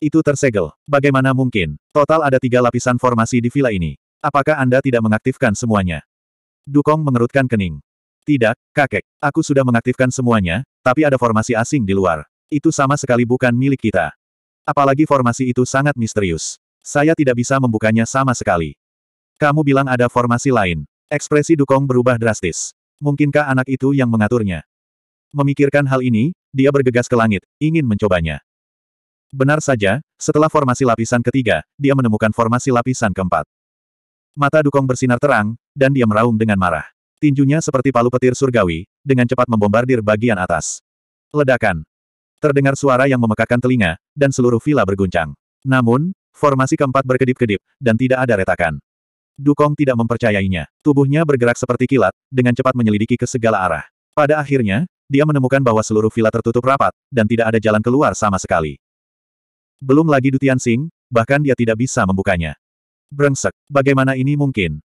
Itu tersegel. Bagaimana mungkin? Total ada tiga lapisan formasi di villa ini. Apakah Anda tidak mengaktifkan semuanya? Dukong mengerutkan kening. Tidak, kakek. Aku sudah mengaktifkan semuanya, tapi ada formasi asing di luar. Itu sama sekali bukan milik kita. Apalagi formasi itu sangat misterius. Saya tidak bisa membukanya sama sekali. Kamu bilang ada formasi lain. Ekspresi Dukong berubah drastis. Mungkinkah anak itu yang mengaturnya? Memikirkan hal ini, dia bergegas ke langit, ingin mencobanya. Benar saja, setelah formasi lapisan ketiga, dia menemukan formasi lapisan keempat. Mata Dukong bersinar terang, dan dia meraung dengan marah. Tinjunya seperti palu petir surgawi, dengan cepat membombardir bagian atas. Ledakan. Terdengar suara yang memekakan telinga, dan seluruh villa berguncang. Namun, formasi keempat berkedip-kedip, dan tidak ada retakan. Dukong tidak mempercayainya. Tubuhnya bergerak seperti kilat, dengan cepat menyelidiki ke segala arah. Pada akhirnya, dia menemukan bahwa seluruh villa tertutup rapat, dan tidak ada jalan keluar sama sekali. Belum lagi Dutian Sing, bahkan dia tidak bisa membukanya. Brengsek, bagaimana ini mungkin?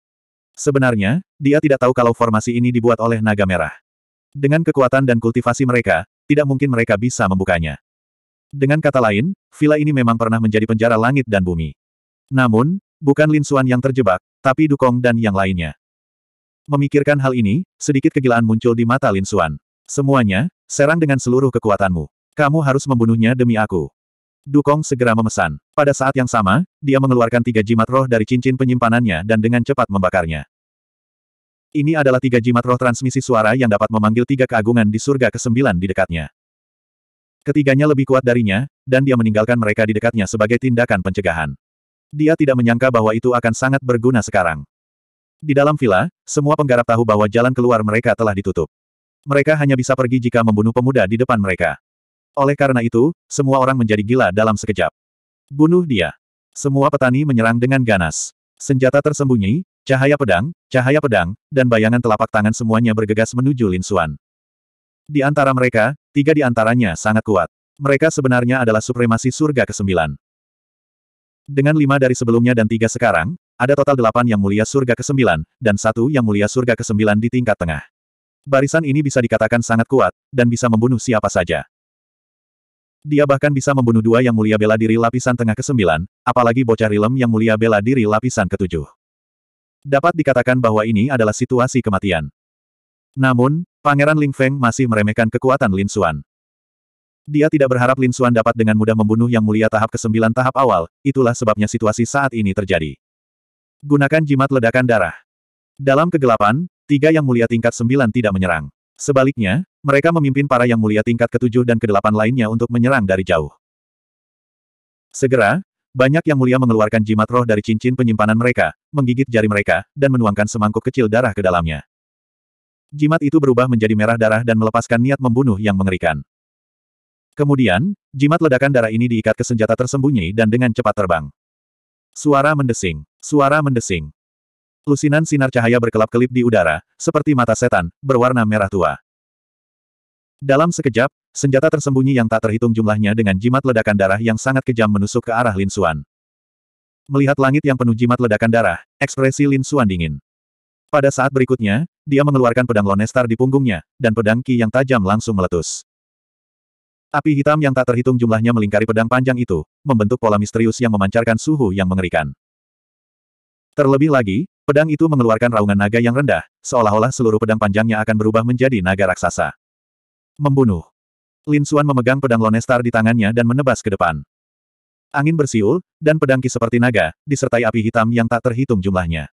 Sebenarnya, dia tidak tahu kalau formasi ini dibuat oleh naga merah. Dengan kekuatan dan kultivasi mereka, tidak mungkin mereka bisa membukanya. Dengan kata lain, villa ini memang pernah menjadi penjara langit dan bumi. Namun, bukan Lin Xuan yang terjebak, tapi Dukong dan yang lainnya. Memikirkan hal ini, sedikit kegilaan muncul di mata Lin Xuan. Semuanya, serang dengan seluruh kekuatanmu. Kamu harus membunuhnya demi aku. Dukong segera memesan. Pada saat yang sama, dia mengeluarkan tiga jimat roh dari cincin penyimpanannya dan dengan cepat membakarnya. Ini adalah tiga jimat roh transmisi suara yang dapat memanggil tiga keagungan di surga kesembilan di dekatnya. Ketiganya lebih kuat darinya, dan dia meninggalkan mereka di dekatnya sebagai tindakan pencegahan. Dia tidak menyangka bahwa itu akan sangat berguna sekarang. Di dalam villa, semua penggarap tahu bahwa jalan keluar mereka telah ditutup. Mereka hanya bisa pergi jika membunuh pemuda di depan mereka. Oleh karena itu, semua orang menjadi gila dalam sekejap. Bunuh dia. Semua petani menyerang dengan ganas. Senjata tersembunyi, cahaya pedang, cahaya pedang, dan bayangan telapak tangan semuanya bergegas menuju Lin Xuan. Di antara mereka, tiga di antaranya sangat kuat. Mereka sebenarnya adalah supremasi surga ke-9. Dengan lima dari sebelumnya dan tiga sekarang, ada total delapan yang mulia surga ke-9, dan satu yang mulia surga ke-9 di tingkat tengah. Barisan ini bisa dikatakan sangat kuat, dan bisa membunuh siapa saja. Dia bahkan bisa membunuh dua yang mulia bela diri lapisan tengah ke-9, apalagi bocah Rilem yang mulia bela diri lapisan ke-7. Dapat dikatakan bahwa ini adalah situasi kematian. Namun, Pangeran Ling Feng masih meremehkan kekuatan Lin Xuan. Dia tidak berharap Lin Xuan dapat dengan mudah membunuh yang mulia tahap ke-9 tahap awal, itulah sebabnya situasi saat ini terjadi. Gunakan jimat ledakan darah. Dalam kegelapan, tiga yang mulia tingkat 9 tidak menyerang. Sebaliknya, mereka memimpin para yang mulia tingkat ketujuh dan kedelapan lainnya untuk menyerang dari jauh. Segera, banyak yang mulia mengeluarkan jimat roh dari cincin penyimpanan mereka, menggigit jari mereka, dan menuangkan semangkuk kecil darah ke dalamnya. Jimat itu berubah menjadi merah darah dan melepaskan niat membunuh yang mengerikan. Kemudian, jimat ledakan darah ini diikat ke senjata tersembunyi dan dengan cepat terbang. Suara mendesing. Suara mendesing. Lusinan sinar cahaya berkelap-kelip di udara, seperti mata setan, berwarna merah tua. Dalam sekejap, senjata tersembunyi yang tak terhitung jumlahnya dengan jimat ledakan darah yang sangat kejam menusuk ke arah Lin Xuan. Melihat langit yang penuh jimat ledakan darah, ekspresi Lin Xuan dingin. Pada saat berikutnya, dia mengeluarkan pedang Lonestar di punggungnya, dan pedang Ki yang tajam langsung meletus. Api hitam yang tak terhitung jumlahnya melingkari pedang panjang itu, membentuk pola misterius yang memancarkan suhu yang mengerikan. Terlebih lagi, pedang itu mengeluarkan raungan naga yang rendah, seolah-olah seluruh pedang panjangnya akan berubah menjadi naga raksasa. Membunuh. Lin Xuan memegang pedang Lone Star di tangannya dan menebas ke depan. Angin bersiul, dan pedang ki seperti naga, disertai api hitam yang tak terhitung jumlahnya.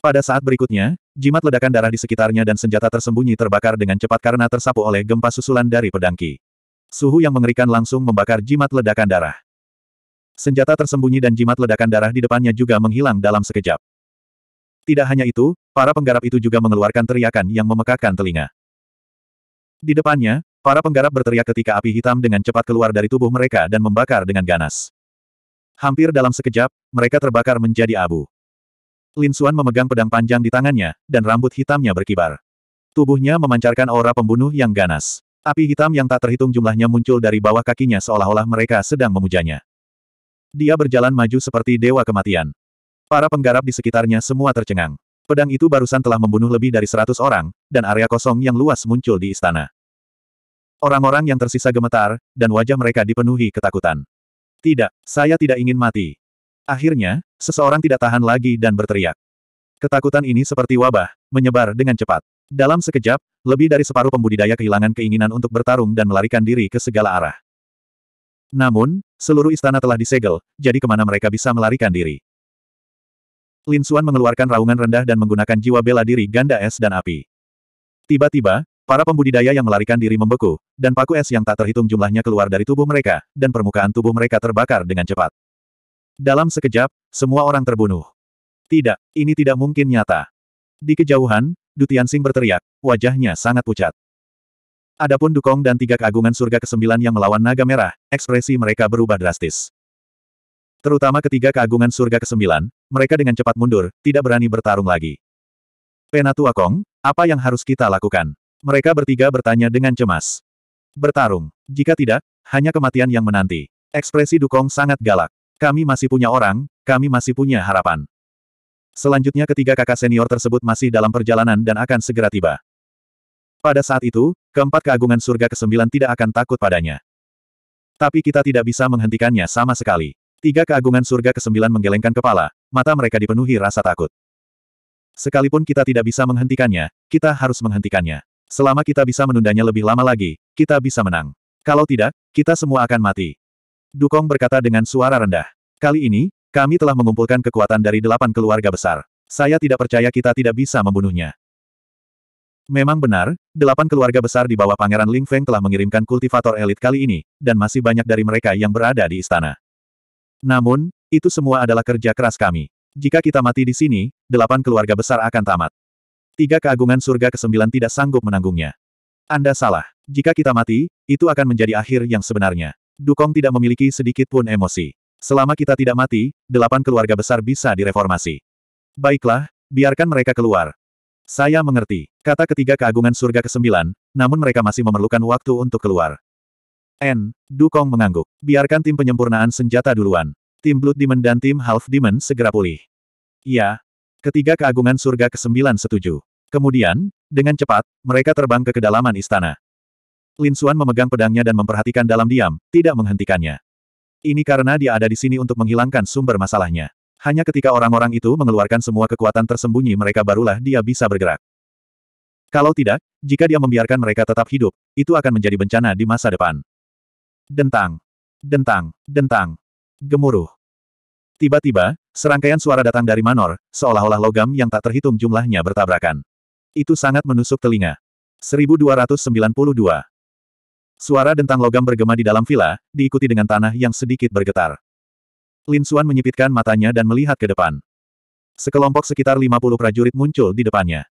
Pada saat berikutnya, jimat ledakan darah di sekitarnya dan senjata tersembunyi terbakar dengan cepat karena tersapu oleh gempa susulan dari pedang ki. Suhu yang mengerikan langsung membakar jimat ledakan darah. Senjata tersembunyi dan jimat ledakan darah di depannya juga menghilang dalam sekejap. Tidak hanya itu, para penggarap itu juga mengeluarkan teriakan yang memekakkan telinga. Di depannya, para penggarap berteriak ketika api hitam dengan cepat keluar dari tubuh mereka dan membakar dengan ganas. Hampir dalam sekejap, mereka terbakar menjadi abu. Lin Xuan memegang pedang panjang di tangannya, dan rambut hitamnya berkibar. Tubuhnya memancarkan aura pembunuh yang ganas. Api hitam yang tak terhitung jumlahnya muncul dari bawah kakinya seolah-olah mereka sedang memujanya. Dia berjalan maju seperti dewa kematian. Para penggarap di sekitarnya semua tercengang. Pedang itu barusan telah membunuh lebih dari seratus orang, dan area kosong yang luas muncul di istana. Orang-orang yang tersisa gemetar, dan wajah mereka dipenuhi ketakutan. Tidak, saya tidak ingin mati. Akhirnya, seseorang tidak tahan lagi dan berteriak. Ketakutan ini seperti wabah, menyebar dengan cepat. Dalam sekejap, lebih dari separuh pembudidaya kehilangan keinginan untuk bertarung dan melarikan diri ke segala arah. Namun, seluruh istana telah disegel, jadi kemana mereka bisa melarikan diri? Lin Xuan mengeluarkan raungan rendah dan menggunakan jiwa bela diri ganda es dan api. Tiba-tiba, para pembudidaya yang melarikan diri membeku, dan paku es yang tak terhitung jumlahnya keluar dari tubuh mereka, dan permukaan tubuh mereka terbakar dengan cepat. Dalam sekejap, semua orang terbunuh. Tidak, ini tidak mungkin nyata. Di kejauhan, Du Tianxing berteriak, wajahnya sangat pucat. Adapun Dukong dan tiga keagungan surga kesembilan yang melawan naga merah, ekspresi mereka berubah drastis. Terutama ketiga keagungan surga kesembilan, mereka dengan cepat mundur, tidak berani bertarung lagi. Penatua Kong, apa yang harus kita lakukan? Mereka bertiga bertanya dengan cemas. Bertarung. Jika tidak, hanya kematian yang menanti. Ekspresi Dukong sangat galak. Kami masih punya orang, kami masih punya harapan. Selanjutnya ketiga kakak senior tersebut masih dalam perjalanan dan akan segera tiba. Pada saat itu, keempat keagungan surga kesembilan tidak akan takut padanya. Tapi kita tidak bisa menghentikannya sama sekali. Tiga keagungan surga kesembilan menggelengkan kepala, mata mereka dipenuhi rasa takut. Sekalipun kita tidak bisa menghentikannya, kita harus menghentikannya. Selama kita bisa menundanya lebih lama lagi, kita bisa menang. Kalau tidak, kita semua akan mati. Dukong berkata dengan suara rendah. Kali ini, kami telah mengumpulkan kekuatan dari delapan keluarga besar. Saya tidak percaya kita tidak bisa membunuhnya. Memang benar, delapan keluarga besar di bawah Pangeran Ling Feng telah mengirimkan kultivator elit kali ini, dan masih banyak dari mereka yang berada di istana. Namun, itu semua adalah kerja keras kami. Jika kita mati di sini, delapan keluarga besar akan tamat. Tiga keagungan surga kesembilan tidak sanggup menanggungnya. Anda salah. Jika kita mati, itu akan menjadi akhir yang sebenarnya. Dukong tidak memiliki sedikit pun emosi. Selama kita tidak mati, delapan keluarga besar bisa direformasi. Baiklah, biarkan mereka keluar. Saya mengerti, kata ketiga keagungan surga ke-9, namun mereka masih memerlukan waktu untuk keluar. N. Dukong mengangguk. Biarkan tim penyempurnaan senjata duluan. Tim Blood Demon dan tim Half Demon segera pulih. Iya. Ketiga keagungan surga ke-9 setuju. Kemudian, dengan cepat, mereka terbang ke kedalaman istana. Lin Xuan memegang pedangnya dan memperhatikan dalam diam, tidak menghentikannya. Ini karena dia ada di sini untuk menghilangkan sumber masalahnya. Hanya ketika orang-orang itu mengeluarkan semua kekuatan tersembunyi mereka barulah dia bisa bergerak. Kalau tidak, jika dia membiarkan mereka tetap hidup, itu akan menjadi bencana di masa depan. Dentang. Dentang. Dentang. Gemuruh. Tiba-tiba, serangkaian suara datang dari Manor, seolah-olah logam yang tak terhitung jumlahnya bertabrakan. Itu sangat menusuk telinga. 1292. Suara dentang logam bergema di dalam villa, diikuti dengan tanah yang sedikit bergetar. Lin Suan menyipitkan matanya dan melihat ke depan. Sekelompok sekitar 50 prajurit muncul di depannya.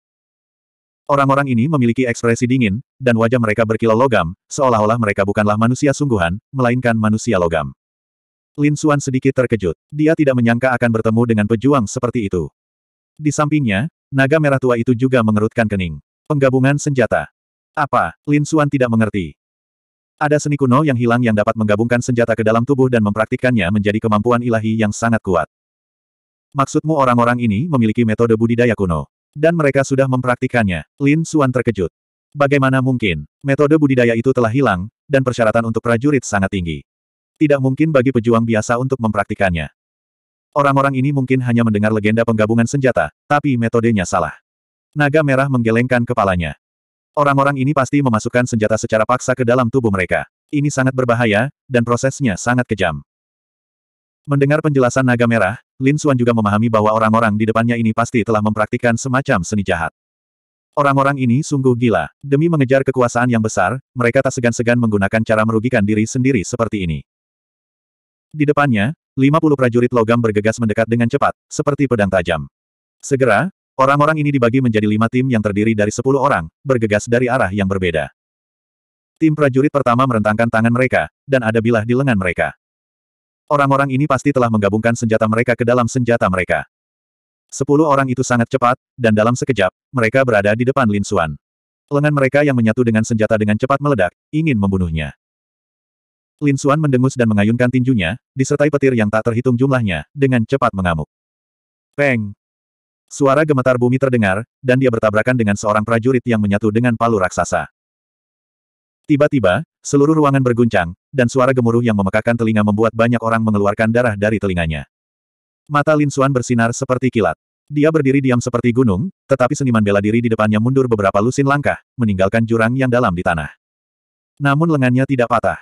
Orang-orang ini memiliki ekspresi dingin, dan wajah mereka berkilau logam, seolah-olah mereka bukanlah manusia sungguhan, melainkan manusia logam. Lin Xuan sedikit terkejut. Dia tidak menyangka akan bertemu dengan pejuang seperti itu. Di sampingnya, naga merah tua itu juga mengerutkan kening. Penggabungan senjata. Apa? Lin Xuan tidak mengerti. Ada seni kuno yang hilang yang dapat menggabungkan senjata ke dalam tubuh dan mempraktikkannya menjadi kemampuan ilahi yang sangat kuat. Maksudmu orang-orang ini memiliki metode budidaya kuno? Dan mereka sudah mempraktikannya. Lin Suan terkejut. Bagaimana mungkin, metode budidaya itu telah hilang, dan persyaratan untuk prajurit sangat tinggi. Tidak mungkin bagi pejuang biasa untuk mempraktikannya. Orang-orang ini mungkin hanya mendengar legenda penggabungan senjata, tapi metodenya salah. Naga merah menggelengkan kepalanya. Orang-orang ini pasti memasukkan senjata secara paksa ke dalam tubuh mereka. Ini sangat berbahaya, dan prosesnya sangat kejam. Mendengar penjelasan naga merah, Lin Xuan juga memahami bahwa orang-orang di depannya ini pasti telah mempraktikkan semacam seni jahat. Orang-orang ini sungguh gila. Demi mengejar kekuasaan yang besar, mereka tak segan-segan menggunakan cara merugikan diri sendiri seperti ini. Di depannya, 50 prajurit logam bergegas mendekat dengan cepat, seperti pedang tajam. Segera, orang-orang ini dibagi menjadi lima tim yang terdiri dari 10 orang, bergegas dari arah yang berbeda. Tim prajurit pertama merentangkan tangan mereka, dan ada bilah di lengan mereka. Orang-orang ini pasti telah menggabungkan senjata mereka ke dalam senjata mereka. Sepuluh orang itu sangat cepat, dan dalam sekejap, mereka berada di depan Lin Xuan. Lengan mereka yang menyatu dengan senjata dengan cepat meledak, ingin membunuhnya. Lin Xuan mendengus dan mengayunkan tinjunya, disertai petir yang tak terhitung jumlahnya, dengan cepat mengamuk. Peng! Suara gemetar bumi terdengar, dan dia bertabrakan dengan seorang prajurit yang menyatu dengan palu raksasa. Tiba-tiba, Seluruh ruangan berguncang, dan suara gemuruh yang memekakan telinga membuat banyak orang mengeluarkan darah dari telinganya. Mata Lin Xuan bersinar seperti kilat. Dia berdiri diam seperti gunung, tetapi seniman bela diri di depannya mundur beberapa lusin langkah, meninggalkan jurang yang dalam di tanah. Namun lengannya tidak patah.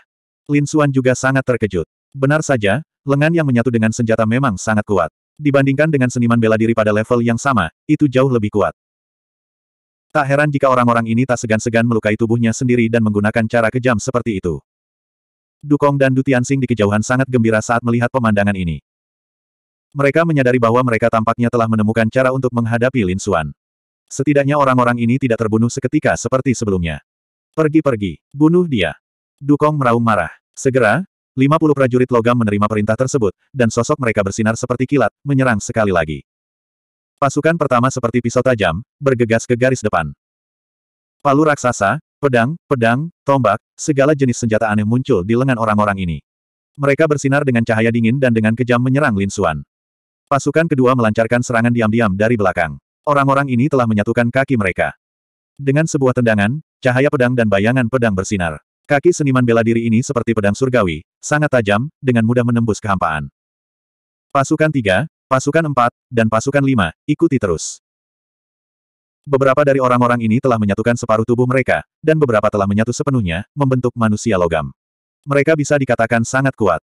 Lin Xuan juga sangat terkejut. Benar saja, lengan yang menyatu dengan senjata memang sangat kuat. Dibandingkan dengan seniman bela diri pada level yang sama, itu jauh lebih kuat. Tak heran jika orang-orang ini tak segan-segan melukai tubuhnya sendiri dan menggunakan cara kejam seperti itu. Dukong dan Dutiansing di kejauhan sangat gembira saat melihat pemandangan ini. Mereka menyadari bahwa mereka tampaknya telah menemukan cara untuk menghadapi Lin Xuan. Setidaknya orang-orang ini tidak terbunuh seketika seperti sebelumnya. Pergi-pergi, bunuh dia. Dukong meraung marah. Segera, 50 prajurit logam menerima perintah tersebut, dan sosok mereka bersinar seperti kilat, menyerang sekali lagi. Pasukan pertama seperti pisau tajam, bergegas ke garis depan. Palu raksasa, pedang, pedang, tombak, segala jenis senjata aneh muncul di lengan orang-orang ini. Mereka bersinar dengan cahaya dingin dan dengan kejam menyerang Lin Xuan. Pasukan kedua melancarkan serangan diam-diam dari belakang. Orang-orang ini telah menyatukan kaki mereka. Dengan sebuah tendangan, cahaya pedang dan bayangan pedang bersinar. Kaki seniman bela diri ini seperti pedang surgawi, sangat tajam, dengan mudah menembus kehampaan. Pasukan tiga, Pasukan 4, dan pasukan 5, ikuti terus. Beberapa dari orang-orang ini telah menyatukan separuh tubuh mereka, dan beberapa telah menyatu sepenuhnya, membentuk manusia logam. Mereka bisa dikatakan sangat kuat.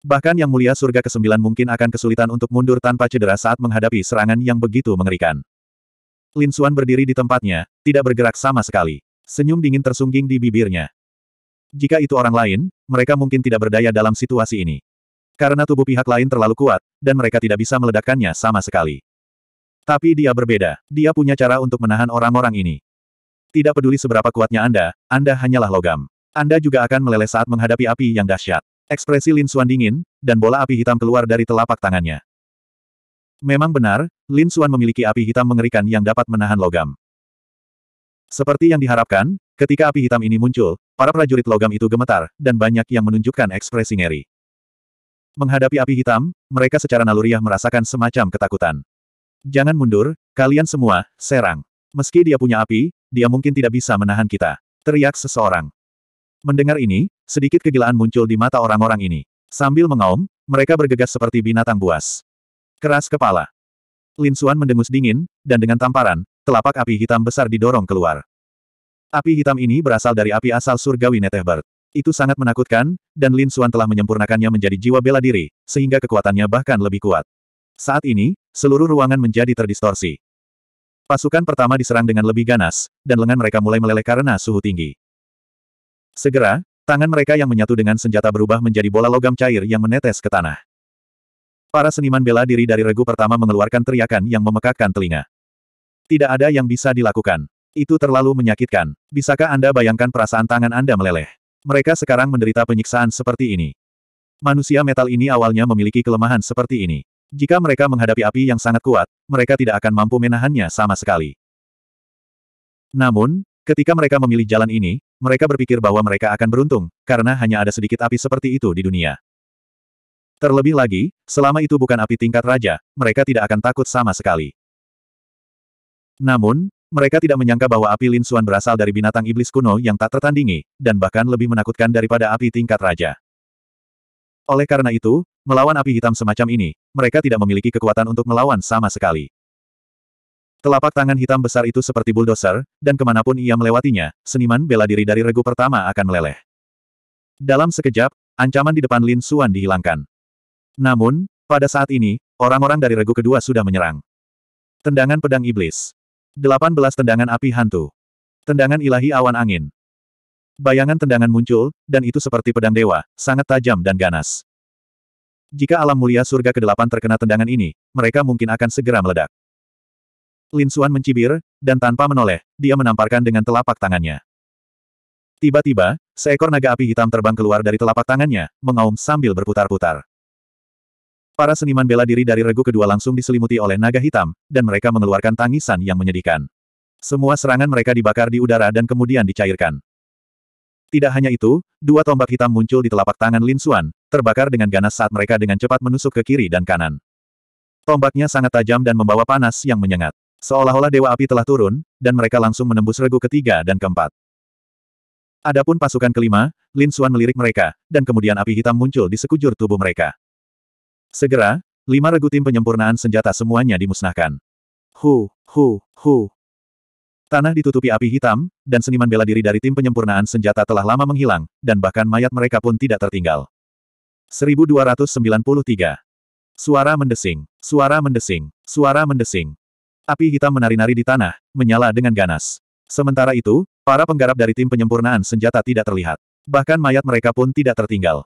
Bahkan Yang Mulia Surga ke-9 mungkin akan kesulitan untuk mundur tanpa cedera saat menghadapi serangan yang begitu mengerikan. Lin Suan berdiri di tempatnya, tidak bergerak sama sekali. Senyum dingin tersungging di bibirnya. Jika itu orang lain, mereka mungkin tidak berdaya dalam situasi ini. Karena tubuh pihak lain terlalu kuat, dan mereka tidak bisa meledakkannya sama sekali. Tapi dia berbeda. Dia punya cara untuk menahan orang-orang ini. Tidak peduli seberapa kuatnya Anda, Anda hanyalah logam. Anda juga akan meleleh saat menghadapi api yang dahsyat. Ekspresi Lin Xuan dingin, dan bola api hitam keluar dari telapak tangannya. Memang benar, Lin Xuan memiliki api hitam mengerikan yang dapat menahan logam. Seperti yang diharapkan, ketika api hitam ini muncul, para prajurit logam itu gemetar, dan banyak yang menunjukkan ekspresi ngeri. Menghadapi api hitam, mereka secara naluriah merasakan semacam ketakutan. Jangan mundur, kalian semua, serang. Meski dia punya api, dia mungkin tidak bisa menahan kita. Teriak seseorang. Mendengar ini, sedikit kegilaan muncul di mata orang-orang ini. Sambil mengaum, mereka bergegas seperti binatang buas. Keras kepala. Lin Xuan mendengus dingin, dan dengan tamparan, telapak api hitam besar didorong keluar. Api hitam ini berasal dari api asal surgawi Netehbert. Itu sangat menakutkan, dan Lin Xuan telah menyempurnakannya menjadi jiwa bela diri, sehingga kekuatannya bahkan lebih kuat. Saat ini, seluruh ruangan menjadi terdistorsi. Pasukan pertama diserang dengan lebih ganas, dan lengan mereka mulai meleleh karena suhu tinggi. Segera, tangan mereka yang menyatu dengan senjata berubah menjadi bola logam cair yang menetes ke tanah. Para seniman bela diri dari regu pertama mengeluarkan teriakan yang memekakkan telinga. Tidak ada yang bisa dilakukan. Itu terlalu menyakitkan. Bisakah Anda bayangkan perasaan tangan Anda meleleh? Mereka sekarang menderita penyiksaan seperti ini. Manusia metal ini awalnya memiliki kelemahan seperti ini. Jika mereka menghadapi api yang sangat kuat, mereka tidak akan mampu menahannya sama sekali. Namun, ketika mereka memilih jalan ini, mereka berpikir bahwa mereka akan beruntung, karena hanya ada sedikit api seperti itu di dunia. Terlebih lagi, selama itu bukan api tingkat raja, mereka tidak akan takut sama sekali. Namun, mereka tidak menyangka bahwa api Lin Suan berasal dari binatang iblis kuno yang tak tertandingi, dan bahkan lebih menakutkan daripada api tingkat raja. Oleh karena itu, melawan api hitam semacam ini, mereka tidak memiliki kekuatan untuk melawan sama sekali. Telapak tangan hitam besar itu seperti bulldozer, dan kemanapun ia melewatinya, seniman bela diri dari regu pertama akan meleleh. Dalam sekejap, ancaman di depan Lin Suan dihilangkan. Namun, pada saat ini, orang-orang dari regu kedua sudah menyerang. Tendangan pedang iblis. 18 tendangan api hantu. Tendangan ilahi awan angin. Bayangan tendangan muncul, dan itu seperti pedang dewa, sangat tajam dan ganas. Jika alam mulia surga ke-8 terkena tendangan ini, mereka mungkin akan segera meledak. Lin Xuan mencibir, dan tanpa menoleh, dia menamparkan dengan telapak tangannya. Tiba-tiba, seekor naga api hitam terbang keluar dari telapak tangannya, mengaum sambil berputar-putar. Para seniman bela diri dari regu kedua langsung diselimuti oleh naga hitam, dan mereka mengeluarkan tangisan yang menyedihkan. Semua serangan mereka dibakar di udara dan kemudian dicairkan. Tidak hanya itu, dua tombak hitam muncul di telapak tangan Lin Xuan, terbakar dengan ganas saat mereka dengan cepat menusuk ke kiri dan kanan. Tombaknya sangat tajam dan membawa panas yang menyengat. Seolah-olah dewa api telah turun, dan mereka langsung menembus regu ketiga dan keempat. Adapun pasukan kelima, Lin Xuan melirik mereka, dan kemudian api hitam muncul di sekujur tubuh mereka. Segera, lima regu tim penyempurnaan senjata semuanya dimusnahkan. Hu, hu, hu. Tanah ditutupi api hitam, dan seniman bela diri dari tim penyempurnaan senjata telah lama menghilang, dan bahkan mayat mereka pun tidak tertinggal. 1293. Suara mendesing, suara mendesing, suara mendesing. Api hitam menari-nari di tanah, menyala dengan ganas. Sementara itu, para penggarap dari tim penyempurnaan senjata tidak terlihat. Bahkan mayat mereka pun tidak tertinggal.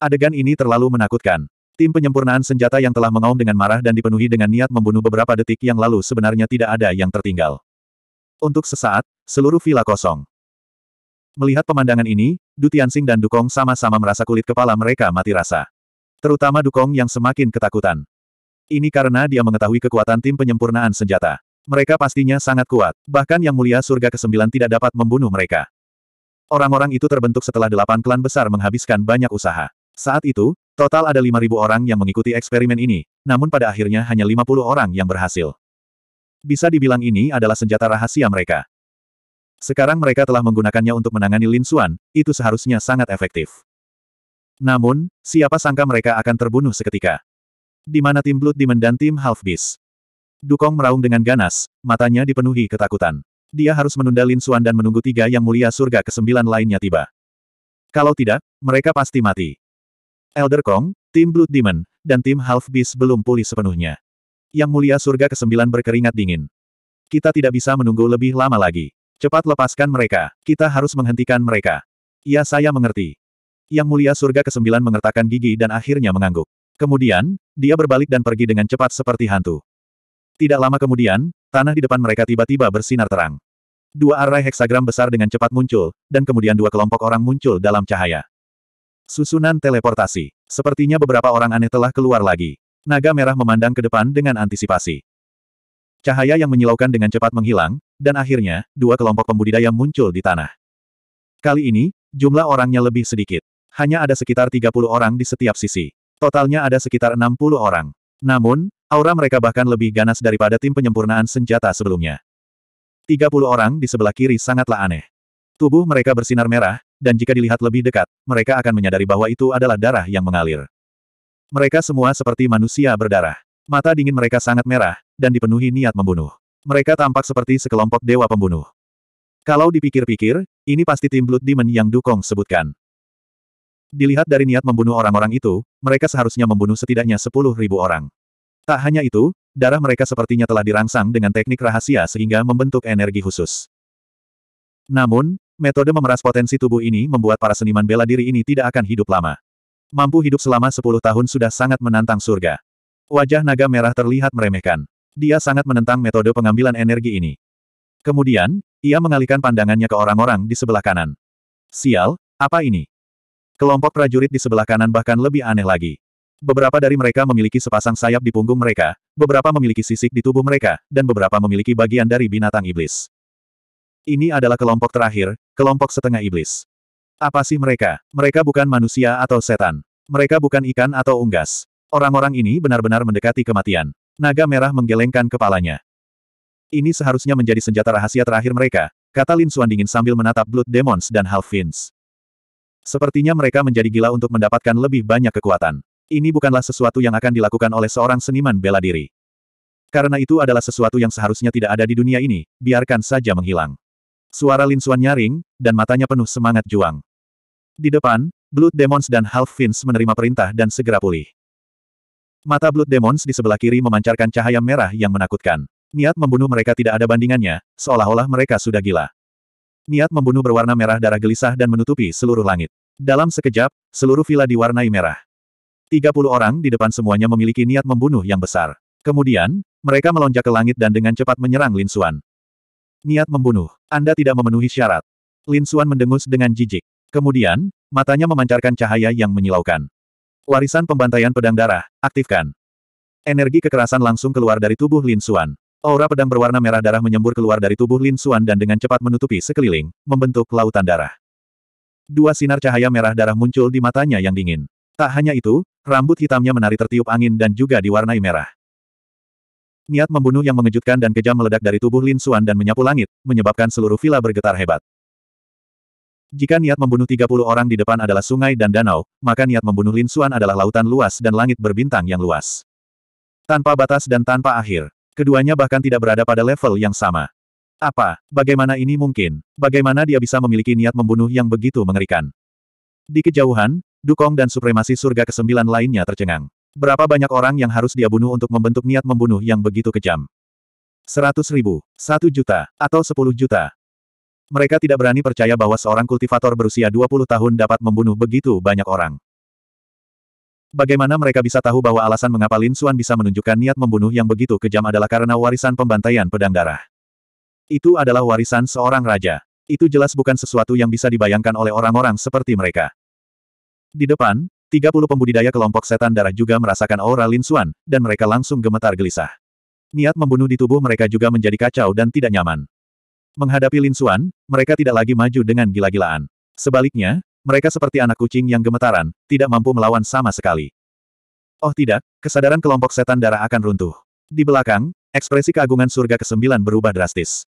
Adegan ini terlalu menakutkan. Tim penyempurnaan senjata yang telah mengaum dengan marah dan dipenuhi dengan niat membunuh beberapa detik yang lalu sebenarnya tidak ada yang tertinggal. Untuk sesaat, seluruh villa kosong. Melihat pemandangan ini, Du Tianxing dan Dukong sama-sama merasa kulit kepala mereka mati rasa. Terutama Dukong yang semakin ketakutan. Ini karena dia mengetahui kekuatan tim penyempurnaan senjata. Mereka pastinya sangat kuat, bahkan Yang Mulia Surga ke-9 tidak dapat membunuh mereka. Orang-orang itu terbentuk setelah delapan klan besar menghabiskan banyak usaha. Saat itu, Total ada 5.000 orang yang mengikuti eksperimen ini, namun pada akhirnya hanya 50 orang yang berhasil. Bisa dibilang ini adalah senjata rahasia mereka. Sekarang mereka telah menggunakannya untuk menangani Lin Xuan, itu seharusnya sangat efektif. Namun, siapa sangka mereka akan terbunuh seketika. Di mana tim Blood Demon dan tim Half Beast? Dukong meraung dengan ganas, matanya dipenuhi ketakutan. Dia harus menunda Lin Xuan dan menunggu tiga yang mulia surga kesembilan lainnya tiba. Kalau tidak, mereka pasti mati. Elder Kong, tim Blood Demon, dan tim Half Beast belum pulih sepenuhnya. Yang mulia surga kesembilan berkeringat dingin. Kita tidak bisa menunggu lebih lama lagi. Cepat lepaskan mereka. Kita harus menghentikan mereka. Ya saya mengerti. Yang mulia surga kesembilan mengertakkan gigi dan akhirnya mengangguk. Kemudian, dia berbalik dan pergi dengan cepat seperti hantu. Tidak lama kemudian, tanah di depan mereka tiba-tiba bersinar terang. Dua arah heksagram besar dengan cepat muncul, dan kemudian dua kelompok orang muncul dalam cahaya. Susunan teleportasi. Sepertinya beberapa orang aneh telah keluar lagi. Naga merah memandang ke depan dengan antisipasi. Cahaya yang menyilaukan dengan cepat menghilang, dan akhirnya, dua kelompok pembudidaya muncul di tanah. Kali ini, jumlah orangnya lebih sedikit. Hanya ada sekitar 30 orang di setiap sisi. Totalnya ada sekitar 60 orang. Namun, aura mereka bahkan lebih ganas daripada tim penyempurnaan senjata sebelumnya. 30 orang di sebelah kiri sangatlah aneh. Tubuh mereka bersinar merah, dan jika dilihat lebih dekat, mereka akan menyadari bahwa itu adalah darah yang mengalir. Mereka semua seperti manusia berdarah. Mata dingin mereka sangat merah, dan dipenuhi niat membunuh. Mereka tampak seperti sekelompok dewa pembunuh. Kalau dipikir-pikir, ini pasti tim Blood Demon yang Dukong sebutkan. Dilihat dari niat membunuh orang-orang itu, mereka seharusnya membunuh setidaknya sepuluh ribu orang. Tak hanya itu, darah mereka sepertinya telah dirangsang dengan teknik rahasia sehingga membentuk energi khusus. Namun, Metode memeras potensi tubuh ini membuat para seniman bela diri ini tidak akan hidup lama. Mampu hidup selama 10 tahun sudah sangat menantang surga. Wajah naga merah terlihat meremehkan. Dia sangat menentang metode pengambilan energi ini. Kemudian, ia mengalihkan pandangannya ke orang-orang di sebelah kanan. Sial, apa ini? Kelompok prajurit di sebelah kanan bahkan lebih aneh lagi. Beberapa dari mereka memiliki sepasang sayap di punggung mereka, beberapa memiliki sisik di tubuh mereka, dan beberapa memiliki bagian dari binatang iblis. Ini adalah kelompok terakhir, kelompok setengah iblis. Apa sih mereka? Mereka bukan manusia atau setan. Mereka bukan ikan atau unggas. Orang-orang ini benar-benar mendekati kematian. Naga merah menggelengkan kepalanya. Ini seharusnya menjadi senjata rahasia terakhir mereka, kata Lin Xuan dingin sambil menatap Blood Demons dan Half Fins. Sepertinya mereka menjadi gila untuk mendapatkan lebih banyak kekuatan. Ini bukanlah sesuatu yang akan dilakukan oleh seorang seniman bela diri. Karena itu adalah sesuatu yang seharusnya tidak ada di dunia ini, biarkan saja menghilang. Suara Lin Xuan nyaring, dan matanya penuh semangat juang. Di depan, Blood Demons dan Half Fins menerima perintah dan segera pulih. Mata Blood Demons di sebelah kiri memancarkan cahaya merah yang menakutkan. Niat membunuh mereka tidak ada bandingannya, seolah-olah mereka sudah gila. Niat membunuh berwarna merah darah gelisah dan menutupi seluruh langit. Dalam sekejap, seluruh villa diwarnai merah. 30 orang di depan semuanya memiliki niat membunuh yang besar. Kemudian, mereka melonjak ke langit dan dengan cepat menyerang Lin Xuan. Niat membunuh. Anda tidak memenuhi syarat. Lin Xuan mendengus dengan jijik. Kemudian, matanya memancarkan cahaya yang menyilaukan. Warisan pembantaian pedang darah, aktifkan. Energi kekerasan langsung keluar dari tubuh Lin Xuan. Aura pedang berwarna merah darah menyembur keluar dari tubuh Lin Xuan dan dengan cepat menutupi sekeliling, membentuk lautan darah. Dua sinar cahaya merah darah muncul di matanya yang dingin. Tak hanya itu, rambut hitamnya menari tertiup angin dan juga diwarnai merah. Niat membunuh yang mengejutkan dan kejam meledak dari tubuh Lin Xuan dan menyapu langit, menyebabkan seluruh villa bergetar hebat. Jika niat membunuh 30 orang di depan adalah sungai dan danau, maka niat membunuh Lin Xuan adalah lautan luas dan langit berbintang yang luas. Tanpa batas dan tanpa akhir. Keduanya bahkan tidak berada pada level yang sama. Apa? Bagaimana ini mungkin? Bagaimana dia bisa memiliki niat membunuh yang begitu mengerikan? Di kejauhan, Dukong dan supremasi surga kesembilan lainnya tercengang. Berapa banyak orang yang harus dia bunuh untuk membentuk niat membunuh yang begitu kejam? Seratus ribu, satu juta, atau sepuluh juta. Mereka tidak berani percaya bahwa seorang kultivator berusia 20 tahun dapat membunuh begitu banyak orang. Bagaimana mereka bisa tahu bahwa alasan mengapa Lin Xuan bisa menunjukkan niat membunuh yang begitu kejam adalah karena warisan pembantaian pedang darah? Itu adalah warisan seorang raja. Itu jelas bukan sesuatu yang bisa dibayangkan oleh orang-orang seperti mereka. Di depan, 30 pembudidaya kelompok setan darah juga merasakan aura Lin Xuan, dan mereka langsung gemetar gelisah. Niat membunuh di tubuh mereka juga menjadi kacau dan tidak nyaman. Menghadapi Lin Xuan, mereka tidak lagi maju dengan gila-gilaan. Sebaliknya, mereka seperti anak kucing yang gemetaran, tidak mampu melawan sama sekali. Oh tidak, kesadaran kelompok setan darah akan runtuh. Di belakang, ekspresi keagungan surga ke-9 berubah drastis.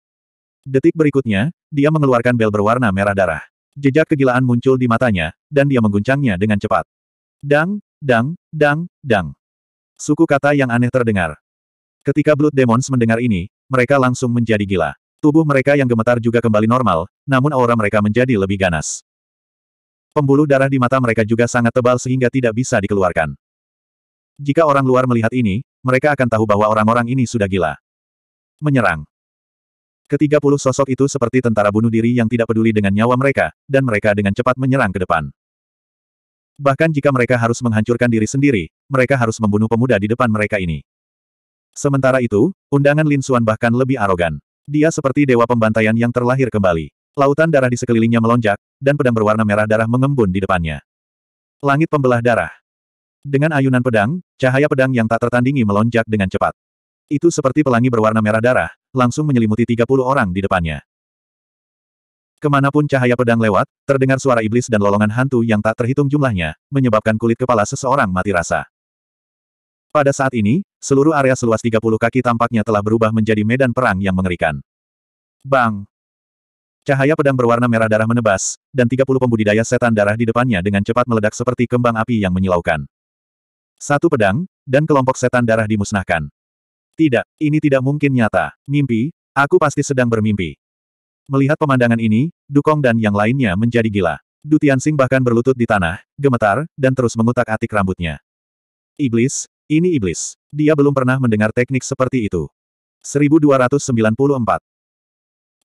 Detik berikutnya, dia mengeluarkan bel berwarna merah darah. Jejak kegilaan muncul di matanya, dan dia mengguncangnya dengan cepat. Dang, dang, dang, dang. Suku kata yang aneh terdengar. Ketika Blood Demons mendengar ini, mereka langsung menjadi gila. Tubuh mereka yang gemetar juga kembali normal, namun aura mereka menjadi lebih ganas. Pembuluh darah di mata mereka juga sangat tebal sehingga tidak bisa dikeluarkan. Jika orang luar melihat ini, mereka akan tahu bahwa orang-orang ini sudah gila. Menyerang. Ketiga puluh sosok itu seperti tentara bunuh diri yang tidak peduli dengan nyawa mereka, dan mereka dengan cepat menyerang ke depan. Bahkan jika mereka harus menghancurkan diri sendiri, mereka harus membunuh pemuda di depan mereka ini. Sementara itu, undangan Lin Suan bahkan lebih arogan. Dia seperti dewa pembantaian yang terlahir kembali. Lautan darah di sekelilingnya melonjak, dan pedang berwarna merah darah mengembun di depannya. Langit pembelah darah. Dengan ayunan pedang, cahaya pedang yang tak tertandingi melonjak dengan cepat. Itu seperti pelangi berwarna merah darah, langsung menyelimuti 30 orang di depannya. Kemanapun cahaya pedang lewat, terdengar suara iblis dan lolongan hantu yang tak terhitung jumlahnya, menyebabkan kulit kepala seseorang mati rasa. Pada saat ini, seluruh area seluas 30 kaki tampaknya telah berubah menjadi medan perang yang mengerikan. Bang! Cahaya pedang berwarna merah darah menebas, dan 30 pembudidaya setan darah di depannya dengan cepat meledak seperti kembang api yang menyilaukan. Satu pedang, dan kelompok setan darah dimusnahkan. Tidak, ini tidak mungkin nyata. Mimpi, aku pasti sedang bermimpi. Melihat pemandangan ini, Dukong dan yang lainnya menjadi gila. Du Tianxing bahkan berlutut di tanah, gemetar, dan terus mengutak-atik rambutnya. Iblis, ini iblis. Dia belum pernah mendengar teknik seperti itu. 1294.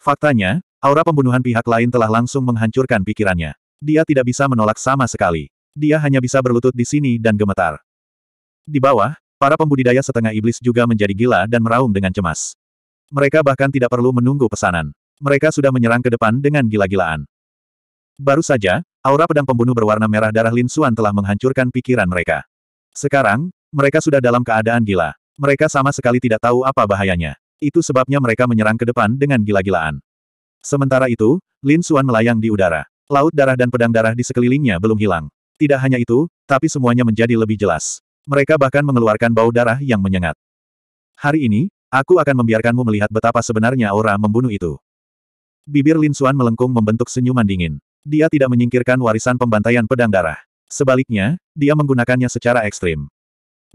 Faktanya, aura pembunuhan pihak lain telah langsung menghancurkan pikirannya. Dia tidak bisa menolak sama sekali. Dia hanya bisa berlutut di sini dan gemetar. Di bawah, para pembudidaya setengah iblis juga menjadi gila dan meraung dengan cemas. Mereka bahkan tidak perlu menunggu pesanan mereka sudah menyerang ke depan dengan gila-gilaan. Baru saja, aura pedang pembunuh berwarna merah darah Lin Xuan telah menghancurkan pikiran mereka. Sekarang, mereka sudah dalam keadaan gila. Mereka sama sekali tidak tahu apa bahayanya. Itu sebabnya mereka menyerang ke depan dengan gila-gilaan. Sementara itu, Lin Xuan melayang di udara. Laut darah dan pedang darah di sekelilingnya belum hilang. Tidak hanya itu, tapi semuanya menjadi lebih jelas. Mereka bahkan mengeluarkan bau darah yang menyengat. Hari ini, aku akan membiarkanmu melihat betapa sebenarnya aura membunuh itu. Bibir Lin Xuan melengkung membentuk senyuman dingin. Dia tidak menyingkirkan warisan pembantaian pedang darah. Sebaliknya, dia menggunakannya secara ekstrim.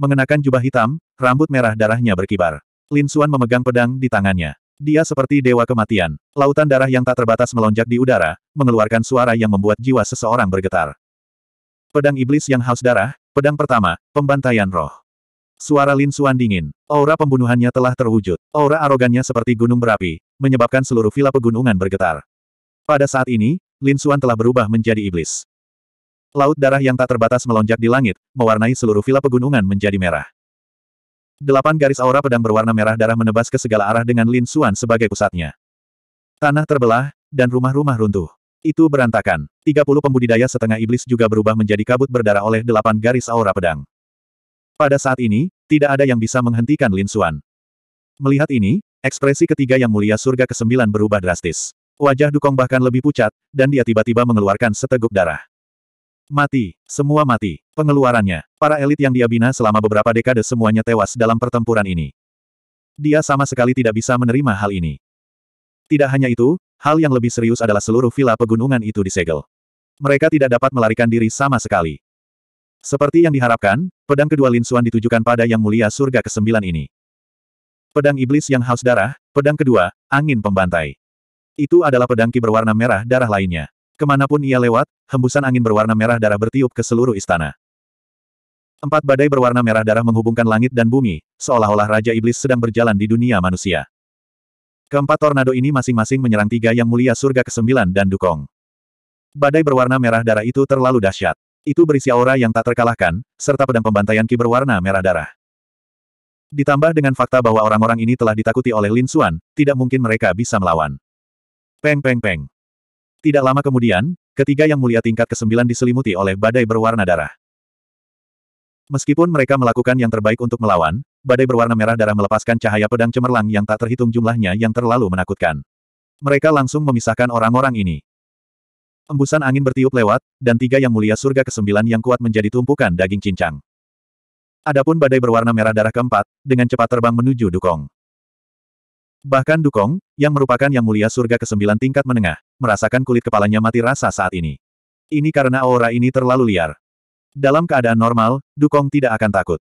Mengenakan jubah hitam, rambut merah darahnya berkibar. Lin Xuan memegang pedang di tangannya. Dia seperti dewa kematian. Lautan darah yang tak terbatas melonjak di udara, mengeluarkan suara yang membuat jiwa seseorang bergetar. Pedang iblis yang haus darah, pedang pertama, pembantaian roh. Suara Lin Suan dingin. Aura pembunuhannya telah terwujud. Aura arogannya seperti gunung berapi, menyebabkan seluruh vila pegunungan bergetar. Pada saat ini, Lin Suan telah berubah menjadi iblis. Laut darah yang tak terbatas melonjak di langit, mewarnai seluruh vila pegunungan menjadi merah. Delapan garis aura pedang berwarna merah darah menebas ke segala arah dengan Lin Suan sebagai pusatnya. Tanah terbelah, dan rumah-rumah runtuh. Itu berantakan. Tiga puluh pembudidaya setengah iblis juga berubah menjadi kabut berdarah oleh delapan garis aura pedang. Pada saat ini, tidak ada yang bisa menghentikan Lin Xuan. Melihat ini, ekspresi ketiga yang mulia surga ke-9 berubah drastis. Wajah Dukong bahkan lebih pucat, dan dia tiba-tiba mengeluarkan seteguk darah. Mati, semua mati. Pengeluarannya, para elit yang dia bina selama beberapa dekade semuanya tewas dalam pertempuran ini. Dia sama sekali tidak bisa menerima hal ini. Tidak hanya itu, hal yang lebih serius adalah seluruh villa pegunungan itu disegel. Mereka tidak dapat melarikan diri sama sekali. Seperti yang diharapkan, pedang kedua Lin Xuan ditujukan pada Yang Mulia Surga ke-9 ini. Pedang Iblis yang haus darah, pedang kedua, angin pembantai. Itu adalah pedang ki berwarna merah darah lainnya. Kemanapun ia lewat, hembusan angin berwarna merah darah bertiup ke seluruh istana. Empat badai berwarna merah darah menghubungkan langit dan bumi, seolah-olah Raja Iblis sedang berjalan di dunia manusia. Keempat tornado ini masing-masing menyerang tiga yang mulia surga ke-9 dan Dukong. Badai berwarna merah darah itu terlalu dahsyat. Itu berisi aura yang tak terkalahkan, serta pedang pembantaian ki berwarna merah darah. Ditambah dengan fakta bahwa orang-orang ini telah ditakuti oleh Lin Xuan, tidak mungkin mereka bisa melawan. Peng peng peng. Tidak lama kemudian, ketiga yang mulia tingkat ke-9 diselimuti oleh badai berwarna darah. Meskipun mereka melakukan yang terbaik untuk melawan, badai berwarna merah darah melepaskan cahaya pedang cemerlang yang tak terhitung jumlahnya yang terlalu menakutkan. Mereka langsung memisahkan orang-orang ini. Embusan angin bertiup lewat, dan tiga yang mulia surga kesembilan yang kuat menjadi tumpukan daging cincang. Adapun badai berwarna merah darah keempat, dengan cepat terbang menuju Dukong. Bahkan Dukong, yang merupakan yang mulia surga kesembilan tingkat menengah, merasakan kulit kepalanya mati rasa saat ini. Ini karena aura ini terlalu liar. Dalam keadaan normal, Dukong tidak akan takut.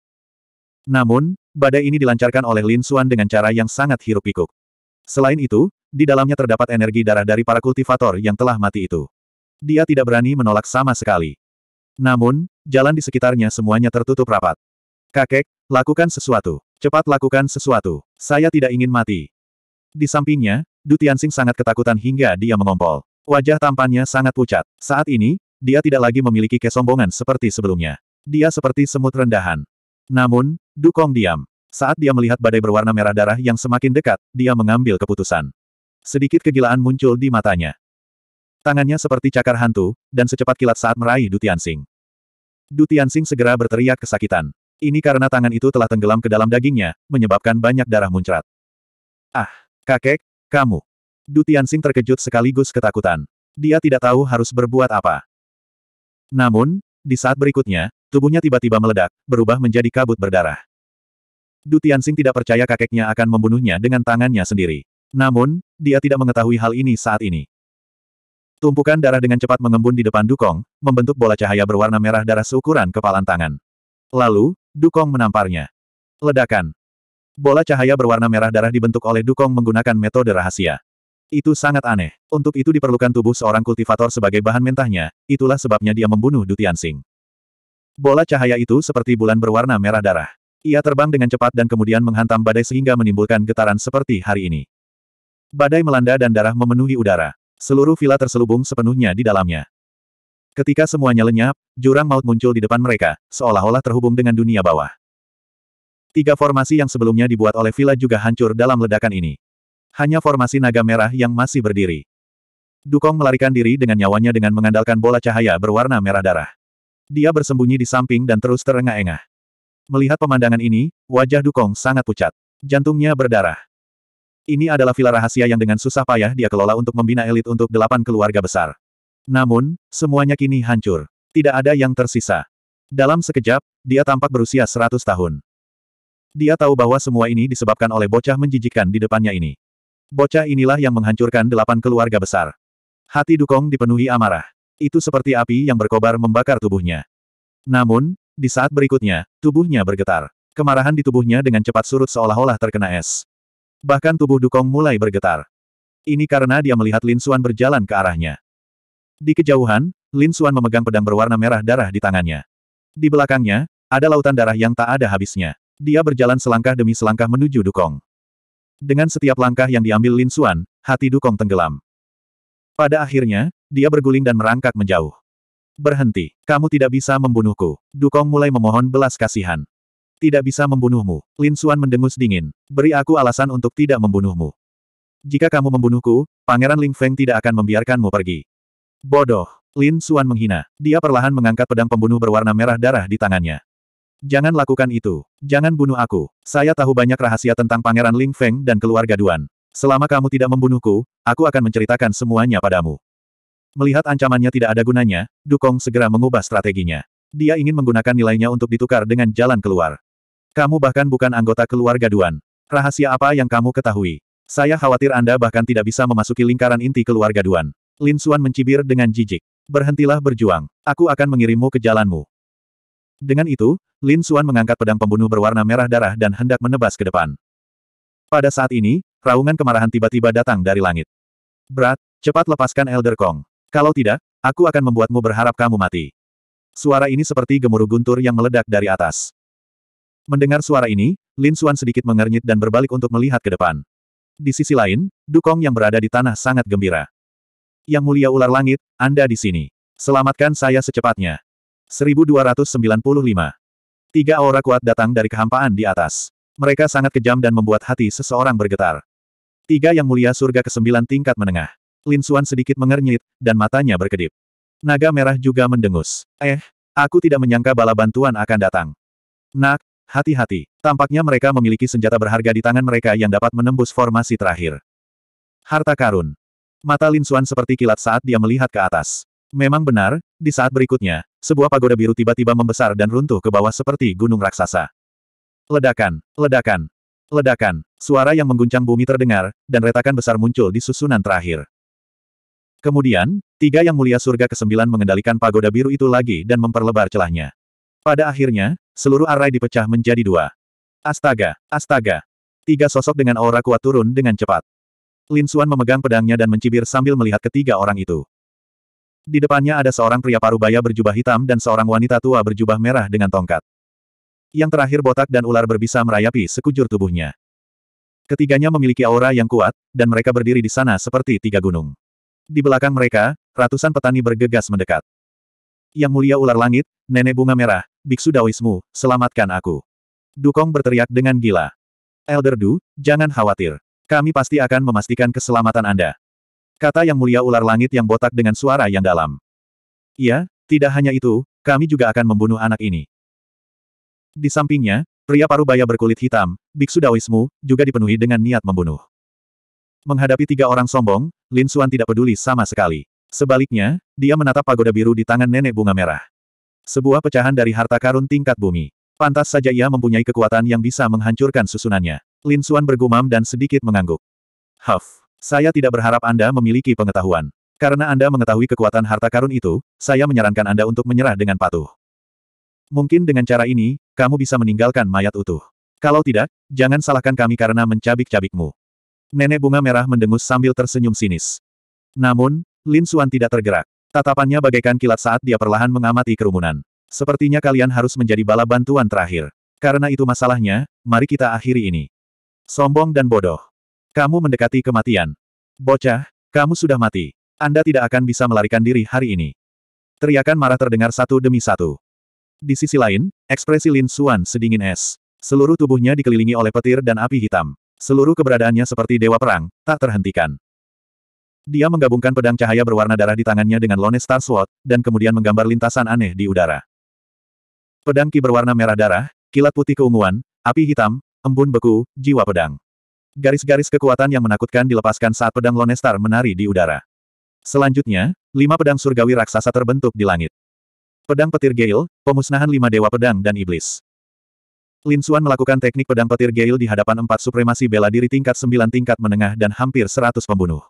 Namun, badai ini dilancarkan oleh Lin Xuan dengan cara yang sangat hirup pikuk Selain itu, di dalamnya terdapat energi darah dari para kultivator yang telah mati itu. Dia tidak berani menolak sama sekali. Namun, jalan di sekitarnya semuanya tertutup rapat. Kakek, lakukan sesuatu. Cepat lakukan sesuatu. Saya tidak ingin mati. Di sampingnya, Du Tianxing sangat ketakutan hingga dia mengompol. Wajah tampannya sangat pucat. Saat ini, dia tidak lagi memiliki kesombongan seperti sebelumnya. Dia seperti semut rendahan. Namun, Du Kong diam. Saat dia melihat badai berwarna merah darah yang semakin dekat, dia mengambil keputusan. Sedikit kegilaan muncul di matanya. Tangannya seperti cakar hantu, dan secepat kilat saat meraih Du Tianxing. Du Tianxing segera berteriak kesakitan. Ini karena tangan itu telah tenggelam ke dalam dagingnya, menyebabkan banyak darah muncrat. Ah, kakek, kamu. Du Tianxing terkejut sekaligus ketakutan. Dia tidak tahu harus berbuat apa. Namun, di saat berikutnya, tubuhnya tiba-tiba meledak, berubah menjadi kabut berdarah. Du Tianxing tidak percaya kakeknya akan membunuhnya dengan tangannya sendiri. Namun, dia tidak mengetahui hal ini saat ini. Tumpukan darah dengan cepat mengembun di depan Dukong, membentuk bola cahaya berwarna merah darah seukuran kepalan tangan. Lalu, Dukong menamparnya. Ledakan. Bola cahaya berwarna merah darah dibentuk oleh Dukong menggunakan metode rahasia. Itu sangat aneh. Untuk itu diperlukan tubuh seorang kultivator sebagai bahan mentahnya, itulah sebabnya dia membunuh Dutian Sing. Bola cahaya itu seperti bulan berwarna merah darah. Ia terbang dengan cepat dan kemudian menghantam badai sehingga menimbulkan getaran seperti hari ini. Badai melanda dan darah memenuhi udara. Seluruh villa terselubung sepenuhnya di dalamnya. Ketika semuanya lenyap, jurang maut muncul di depan mereka, seolah-olah terhubung dengan dunia bawah. Tiga formasi yang sebelumnya dibuat oleh villa juga hancur dalam ledakan ini. Hanya formasi naga merah yang masih berdiri. Dukong melarikan diri dengan nyawanya dengan mengandalkan bola cahaya berwarna merah darah. Dia bersembunyi di samping dan terus terengah-engah. Melihat pemandangan ini, wajah Dukong sangat pucat. Jantungnya berdarah. Ini adalah villa rahasia yang dengan susah payah dia kelola untuk membina elit untuk delapan keluarga besar. Namun, semuanya kini hancur. Tidak ada yang tersisa. Dalam sekejap, dia tampak berusia seratus tahun. Dia tahu bahwa semua ini disebabkan oleh bocah menjijikkan di depannya ini. Bocah inilah yang menghancurkan delapan keluarga besar. Hati Dukong dipenuhi amarah. Itu seperti api yang berkobar membakar tubuhnya. Namun, di saat berikutnya, tubuhnya bergetar. Kemarahan di tubuhnya dengan cepat surut seolah-olah terkena es. Bahkan tubuh Dukong mulai bergetar. Ini karena dia melihat Lin Xuan berjalan ke arahnya. Di kejauhan, Lin Xuan memegang pedang berwarna merah darah di tangannya. Di belakangnya, ada lautan darah yang tak ada habisnya. Dia berjalan selangkah demi selangkah menuju Dukong. Dengan setiap langkah yang diambil Lin Xuan, hati Dukong tenggelam. Pada akhirnya, dia berguling dan merangkak menjauh. Berhenti, kamu tidak bisa membunuhku. Dukong mulai memohon belas kasihan tidak bisa membunuhmu. Lin Xuan mendengus dingin. Beri aku alasan untuk tidak membunuhmu. Jika kamu membunuhku, Pangeran Ling Feng tidak akan membiarkanmu pergi. Bodoh. Lin Xuan menghina. Dia perlahan mengangkat pedang pembunuh berwarna merah darah di tangannya. Jangan lakukan itu. Jangan bunuh aku. Saya tahu banyak rahasia tentang Pangeran Ling Feng dan keluarga Duan. Selama kamu tidak membunuhku, aku akan menceritakan semuanya padamu. Melihat ancamannya tidak ada gunanya, Dukong segera mengubah strateginya. Dia ingin menggunakan nilainya untuk ditukar dengan jalan keluar. Kamu bahkan bukan anggota keluarga Duan. Rahasia apa yang kamu ketahui? Saya khawatir Anda bahkan tidak bisa memasuki lingkaran inti keluarga Duan. Lin Suan mencibir dengan jijik. Berhentilah berjuang. Aku akan mengirimmu ke jalanmu. Dengan itu, Lin Suan mengangkat pedang pembunuh berwarna merah darah dan hendak menebas ke depan. Pada saat ini, raungan kemarahan tiba-tiba datang dari langit. Berat, cepat lepaskan Elder Kong. Kalau tidak, aku akan membuatmu berharap kamu mati. Suara ini seperti gemuruh guntur yang meledak dari atas. Mendengar suara ini, Lin Xuan sedikit mengernyit dan berbalik untuk melihat ke depan. Di sisi lain, Dukong yang berada di tanah sangat gembira. Yang mulia ular langit, Anda di sini. Selamatkan saya secepatnya. 1295. Tiga aura kuat datang dari kehampaan di atas. Mereka sangat kejam dan membuat hati seseorang bergetar. Tiga yang mulia surga kesembilan tingkat menengah. Lin Xuan sedikit mengernyit, dan matanya berkedip. Naga merah juga mendengus. Eh, aku tidak menyangka bala bantuan akan datang. Nak, Hati-hati, tampaknya mereka memiliki senjata berharga di tangan mereka yang dapat menembus formasi terakhir. Harta karun. Mata Lin Xuan seperti kilat saat dia melihat ke atas. Memang benar, di saat berikutnya, sebuah pagoda biru tiba-tiba membesar dan runtuh ke bawah seperti gunung raksasa. Ledakan, ledakan, ledakan, suara yang mengguncang bumi terdengar, dan retakan besar muncul di susunan terakhir. Kemudian, tiga yang mulia surga kesembilan mengendalikan pagoda biru itu lagi dan memperlebar celahnya. Pada akhirnya, Seluruh arai dipecah menjadi dua. Astaga, astaga. Tiga sosok dengan aura kuat turun dengan cepat. Lin Xuan memegang pedangnya dan mencibir sambil melihat ketiga orang itu. Di depannya ada seorang pria parubaya berjubah hitam dan seorang wanita tua berjubah merah dengan tongkat. Yang terakhir botak dan ular berbisa merayapi sekujur tubuhnya. Ketiganya memiliki aura yang kuat, dan mereka berdiri di sana seperti tiga gunung. Di belakang mereka, ratusan petani bergegas mendekat. Yang mulia ular langit, nenek bunga merah, biksu Daoismu, selamatkan aku. Dukong berteriak dengan gila. Elder Du, jangan khawatir. Kami pasti akan memastikan keselamatan Anda. Kata yang mulia ular langit yang botak dengan suara yang dalam. Iya, tidak hanya itu, kami juga akan membunuh anak ini. Di sampingnya, pria parubaya berkulit hitam, biksu Daoismu, juga dipenuhi dengan niat membunuh. Menghadapi tiga orang sombong, Lin Xuan tidak peduli sama sekali. Sebaliknya, dia menatap pagoda biru di tangan nenek bunga merah. Sebuah pecahan dari harta karun tingkat bumi. Pantas saja ia mempunyai kekuatan yang bisa menghancurkan susunannya. Lin Xuan bergumam dan sedikit mengangguk. Huff, saya tidak berharap Anda memiliki pengetahuan. Karena Anda mengetahui kekuatan harta karun itu, saya menyarankan Anda untuk menyerah dengan patuh. Mungkin dengan cara ini, kamu bisa meninggalkan mayat utuh. Kalau tidak, jangan salahkan kami karena mencabik-cabikmu. Nenek bunga merah mendengus sambil tersenyum sinis. Namun, Lin Xuan tidak tergerak. Tatapannya bagaikan kilat saat dia perlahan mengamati kerumunan. Sepertinya kalian harus menjadi bala bantuan terakhir. Karena itu masalahnya, mari kita akhiri ini. Sombong dan bodoh. Kamu mendekati kematian. Bocah, kamu sudah mati. Anda tidak akan bisa melarikan diri hari ini. Teriakan marah terdengar satu demi satu. Di sisi lain, ekspresi Lin Suan sedingin es. Seluruh tubuhnya dikelilingi oleh petir dan api hitam. Seluruh keberadaannya seperti dewa perang, tak terhentikan. Dia menggabungkan pedang cahaya berwarna darah di tangannya dengan Lone Star Sword, dan kemudian menggambar lintasan aneh di udara. Pedang ki berwarna merah darah, kilat putih keunguan, api hitam, embun beku, jiwa pedang. Garis-garis kekuatan yang menakutkan dilepaskan saat pedang Lone Star menari di udara. Selanjutnya, lima pedang surgawi raksasa terbentuk di langit. Pedang petir Gale, pemusnahan lima dewa pedang dan iblis. Lin Xuan melakukan teknik pedang petir Gale di hadapan empat supremasi bela diri tingkat sembilan tingkat menengah dan hampir seratus pembunuh.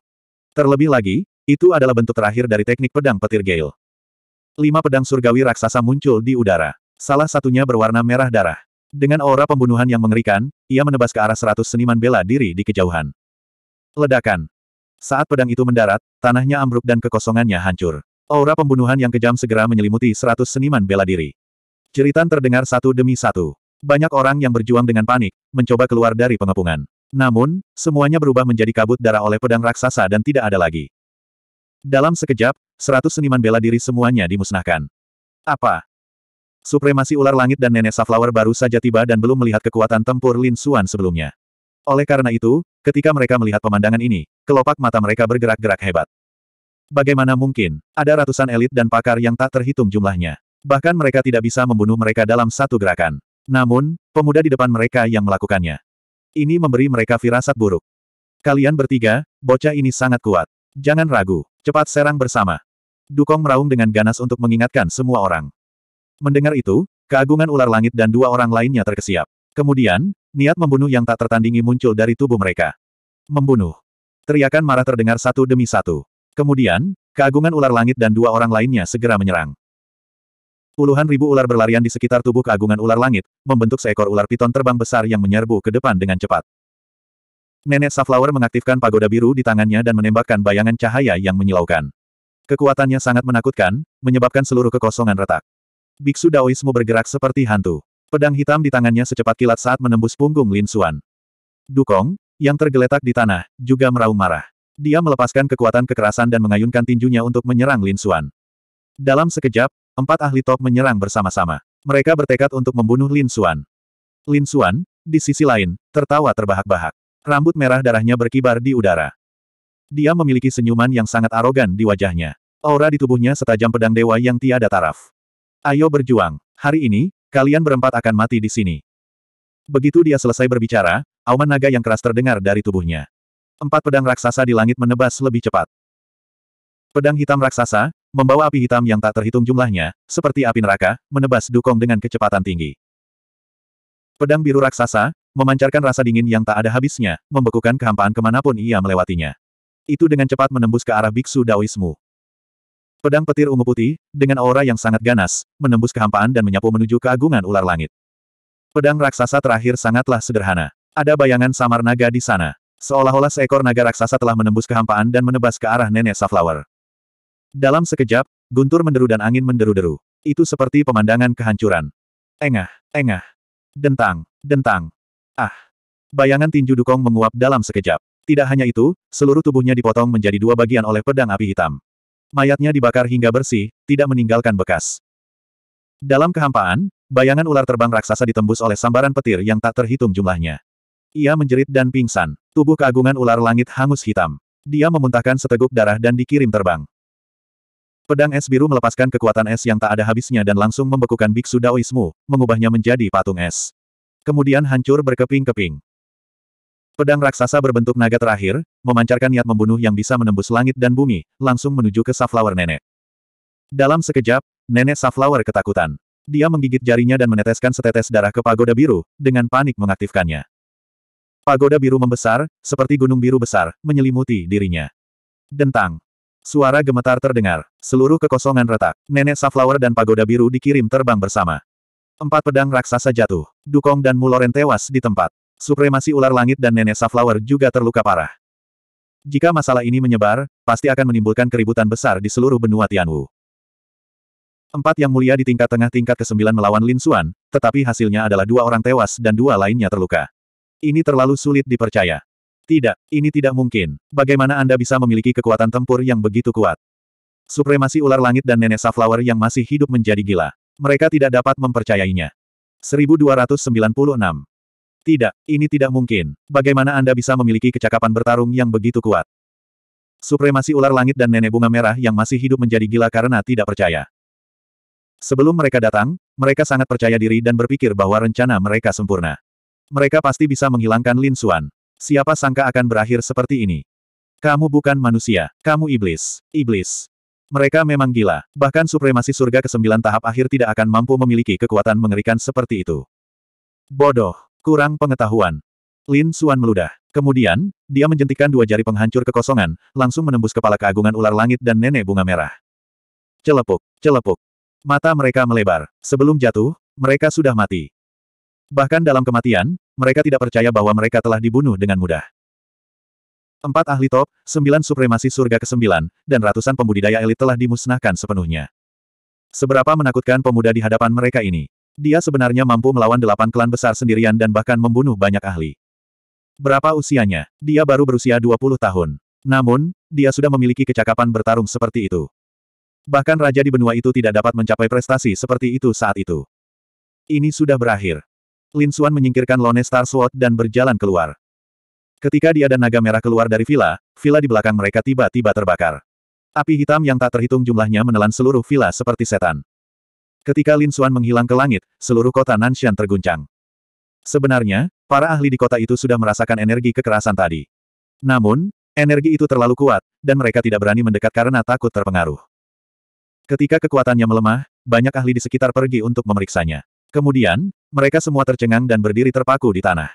Terlebih lagi, itu adalah bentuk terakhir dari teknik pedang petir Gale. Lima pedang surgawi raksasa muncul di udara. Salah satunya berwarna merah darah. Dengan aura pembunuhan yang mengerikan, ia menebas ke arah seratus seniman bela diri di kejauhan. Ledakan. Saat pedang itu mendarat, tanahnya ambruk dan kekosongannya hancur. Aura pembunuhan yang kejam segera menyelimuti seratus seniman bela diri. Ceritan terdengar satu demi satu. Banyak orang yang berjuang dengan panik, mencoba keluar dari pengepungan. Namun, semuanya berubah menjadi kabut darah oleh pedang raksasa dan tidak ada lagi. Dalam sekejap, seratus seniman bela diri semuanya dimusnahkan. Apa? Supremasi ular langit dan nenek Saflower baru saja tiba dan belum melihat kekuatan tempur Lin Suan sebelumnya. Oleh karena itu, ketika mereka melihat pemandangan ini, kelopak mata mereka bergerak-gerak hebat. Bagaimana mungkin, ada ratusan elit dan pakar yang tak terhitung jumlahnya. Bahkan mereka tidak bisa membunuh mereka dalam satu gerakan. Namun, pemuda di depan mereka yang melakukannya. Ini memberi mereka firasat buruk. Kalian bertiga, bocah ini sangat kuat. Jangan ragu, cepat serang bersama. Dukong meraung dengan ganas untuk mengingatkan semua orang. Mendengar itu, keagungan ular langit dan dua orang lainnya terkesiap. Kemudian, niat membunuh yang tak tertandingi muncul dari tubuh mereka. Membunuh. Teriakan marah terdengar satu demi satu. Kemudian, keagungan ular langit dan dua orang lainnya segera menyerang. Puluhan ribu ular berlarian di sekitar tubuh keagungan ular langit, membentuk seekor ular piton terbang besar yang menyerbu ke depan dengan cepat. Nenek Sunflower mengaktifkan pagoda biru di tangannya dan menembakkan bayangan cahaya yang menyilaukan. Kekuatannya sangat menakutkan, menyebabkan seluruh kekosongan retak. Biksu Daoismu bergerak seperti hantu. Pedang hitam di tangannya secepat kilat saat menembus punggung Lin Xuan. Dukong, yang tergeletak di tanah, juga meraung marah. Dia melepaskan kekuatan kekerasan dan mengayunkan tinjunya untuk menyerang Lin Xuan. Dalam sekejap, empat ahli top menyerang bersama-sama. Mereka bertekad untuk membunuh Lin Xuan. Lin Xuan, di sisi lain, tertawa terbahak-bahak. Rambut merah darahnya berkibar di udara. Dia memiliki senyuman yang sangat arogan di wajahnya. Aura di tubuhnya setajam pedang dewa yang tiada taraf. Ayo berjuang. Hari ini, kalian berempat akan mati di sini. Begitu dia selesai berbicara, auman naga yang keras terdengar dari tubuhnya. Empat pedang raksasa di langit menebas lebih cepat. Pedang hitam raksasa, membawa api hitam yang tak terhitung jumlahnya, seperti api neraka, menebas dukong dengan kecepatan tinggi. Pedang biru raksasa, memancarkan rasa dingin yang tak ada habisnya, membekukan kehampaan kemanapun ia melewatinya. Itu dengan cepat menembus ke arah biksu Daoismu. Pedang petir ungu putih, dengan aura yang sangat ganas, menembus kehampaan dan menyapu menuju keagungan ular langit. Pedang raksasa terakhir sangatlah sederhana. Ada bayangan samar naga di sana. Seolah-olah seekor naga raksasa telah menembus kehampaan dan menebas ke arah nenek Saflower. Dalam sekejap, guntur menderu dan angin menderu-deru. Itu seperti pemandangan kehancuran. Engah, engah. Dentang, dentang. Ah. Bayangan tinju dukong menguap dalam sekejap. Tidak hanya itu, seluruh tubuhnya dipotong menjadi dua bagian oleh pedang api hitam. Mayatnya dibakar hingga bersih, tidak meninggalkan bekas. Dalam kehampaan, bayangan ular terbang raksasa ditembus oleh sambaran petir yang tak terhitung jumlahnya. Ia menjerit dan pingsan. Tubuh keagungan ular langit hangus hitam. Dia memuntahkan seteguk darah dan dikirim terbang. Pedang es biru melepaskan kekuatan es yang tak ada habisnya dan langsung membekukan biksu Daoismu, mengubahnya menjadi patung es. Kemudian hancur berkeping-keping. Pedang raksasa berbentuk naga terakhir, memancarkan niat membunuh yang bisa menembus langit dan bumi, langsung menuju ke Safflower Nenek. Dalam sekejap, Nenek Safflower ketakutan. Dia menggigit jarinya dan meneteskan setetes darah ke pagoda biru, dengan panik mengaktifkannya. Pagoda biru membesar, seperti gunung biru besar, menyelimuti dirinya. Dentang. Suara gemetar terdengar. Seluruh kekosongan retak. Nenek Sunflower dan pagoda biru dikirim terbang bersama. Empat pedang raksasa jatuh. Dukong dan Muloren tewas di tempat. Supremasi ular langit dan nenek Sunflower juga terluka parah. Jika masalah ini menyebar, pasti akan menimbulkan keributan besar di seluruh benua Tianwu. Empat yang mulia di tingkat tengah tingkat ke-9 melawan Lin Xuan, tetapi hasilnya adalah dua orang tewas dan dua lainnya terluka. Ini terlalu sulit dipercaya. Tidak, ini tidak mungkin. Bagaimana Anda bisa memiliki kekuatan tempur yang begitu kuat? Supremasi ular langit dan nenek Safflower yang masih hidup menjadi gila. Mereka tidak dapat mempercayainya. 1296. Tidak, ini tidak mungkin. Bagaimana Anda bisa memiliki kecakapan bertarung yang begitu kuat? Supremasi ular langit dan nenek bunga merah yang masih hidup menjadi gila karena tidak percaya. Sebelum mereka datang, mereka sangat percaya diri dan berpikir bahwa rencana mereka sempurna. Mereka pasti bisa menghilangkan Lin Suan. Siapa sangka akan berakhir seperti ini? Kamu bukan manusia, kamu iblis. Iblis. Mereka memang gila, bahkan supremasi surga ke-9 tahap akhir tidak akan mampu memiliki kekuatan mengerikan seperti itu. Bodoh, kurang pengetahuan. Lin Suan meludah. Kemudian, dia menjentikan dua jari penghancur kekosongan, langsung menembus kepala keagungan ular langit dan nenek bunga merah. Celepuk, celepuk. Mata mereka melebar. Sebelum jatuh, mereka sudah mati. Bahkan dalam kematian, mereka tidak percaya bahwa mereka telah dibunuh dengan mudah. Empat ahli top, sembilan supremasi surga ke-9, dan ratusan pembudidaya elit telah dimusnahkan sepenuhnya. Seberapa menakutkan pemuda di hadapan mereka ini. Dia sebenarnya mampu melawan delapan klan besar sendirian dan bahkan membunuh banyak ahli. Berapa usianya? Dia baru berusia 20 tahun. Namun, dia sudah memiliki kecakapan bertarung seperti itu. Bahkan raja di benua itu tidak dapat mencapai prestasi seperti itu saat itu. Ini sudah berakhir. Lin Suan menyingkirkan Lone Star Sword dan berjalan keluar. Ketika dia dan naga merah keluar dari villa, villa di belakang mereka tiba-tiba terbakar. Api hitam yang tak terhitung jumlahnya menelan seluruh villa seperti setan. Ketika Lin Suan menghilang ke langit, seluruh kota Nanshan terguncang. Sebenarnya, para ahli di kota itu sudah merasakan energi kekerasan tadi. Namun, energi itu terlalu kuat, dan mereka tidak berani mendekat karena takut terpengaruh. Ketika kekuatannya melemah, banyak ahli di sekitar pergi untuk memeriksanya. Kemudian, mereka semua tercengang dan berdiri terpaku di tanah.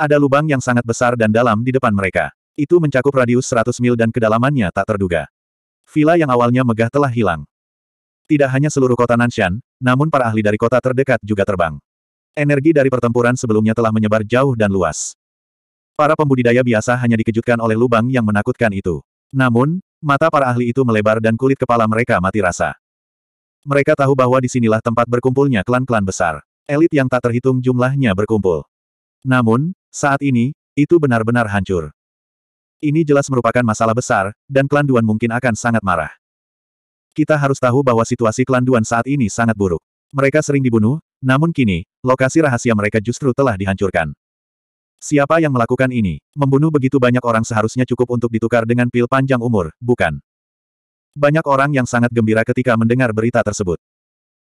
Ada lubang yang sangat besar dan dalam di depan mereka. Itu mencakup radius 100 mil dan kedalamannya tak terduga. Villa yang awalnya megah telah hilang. Tidak hanya seluruh kota Nanshan, namun para ahli dari kota terdekat juga terbang. Energi dari pertempuran sebelumnya telah menyebar jauh dan luas. Para pembudidaya biasa hanya dikejutkan oleh lubang yang menakutkan itu. Namun, mata para ahli itu melebar dan kulit kepala mereka mati rasa. Mereka tahu bahwa disinilah tempat berkumpulnya klan-klan besar. Elit yang tak terhitung jumlahnya berkumpul. Namun, saat ini, itu benar-benar hancur. Ini jelas merupakan masalah besar, dan klan Duan mungkin akan sangat marah. Kita harus tahu bahwa situasi klan Duan saat ini sangat buruk. Mereka sering dibunuh, namun kini, lokasi rahasia mereka justru telah dihancurkan. Siapa yang melakukan ini? Membunuh begitu banyak orang seharusnya cukup untuk ditukar dengan pil panjang umur, bukan? Banyak orang yang sangat gembira ketika mendengar berita tersebut.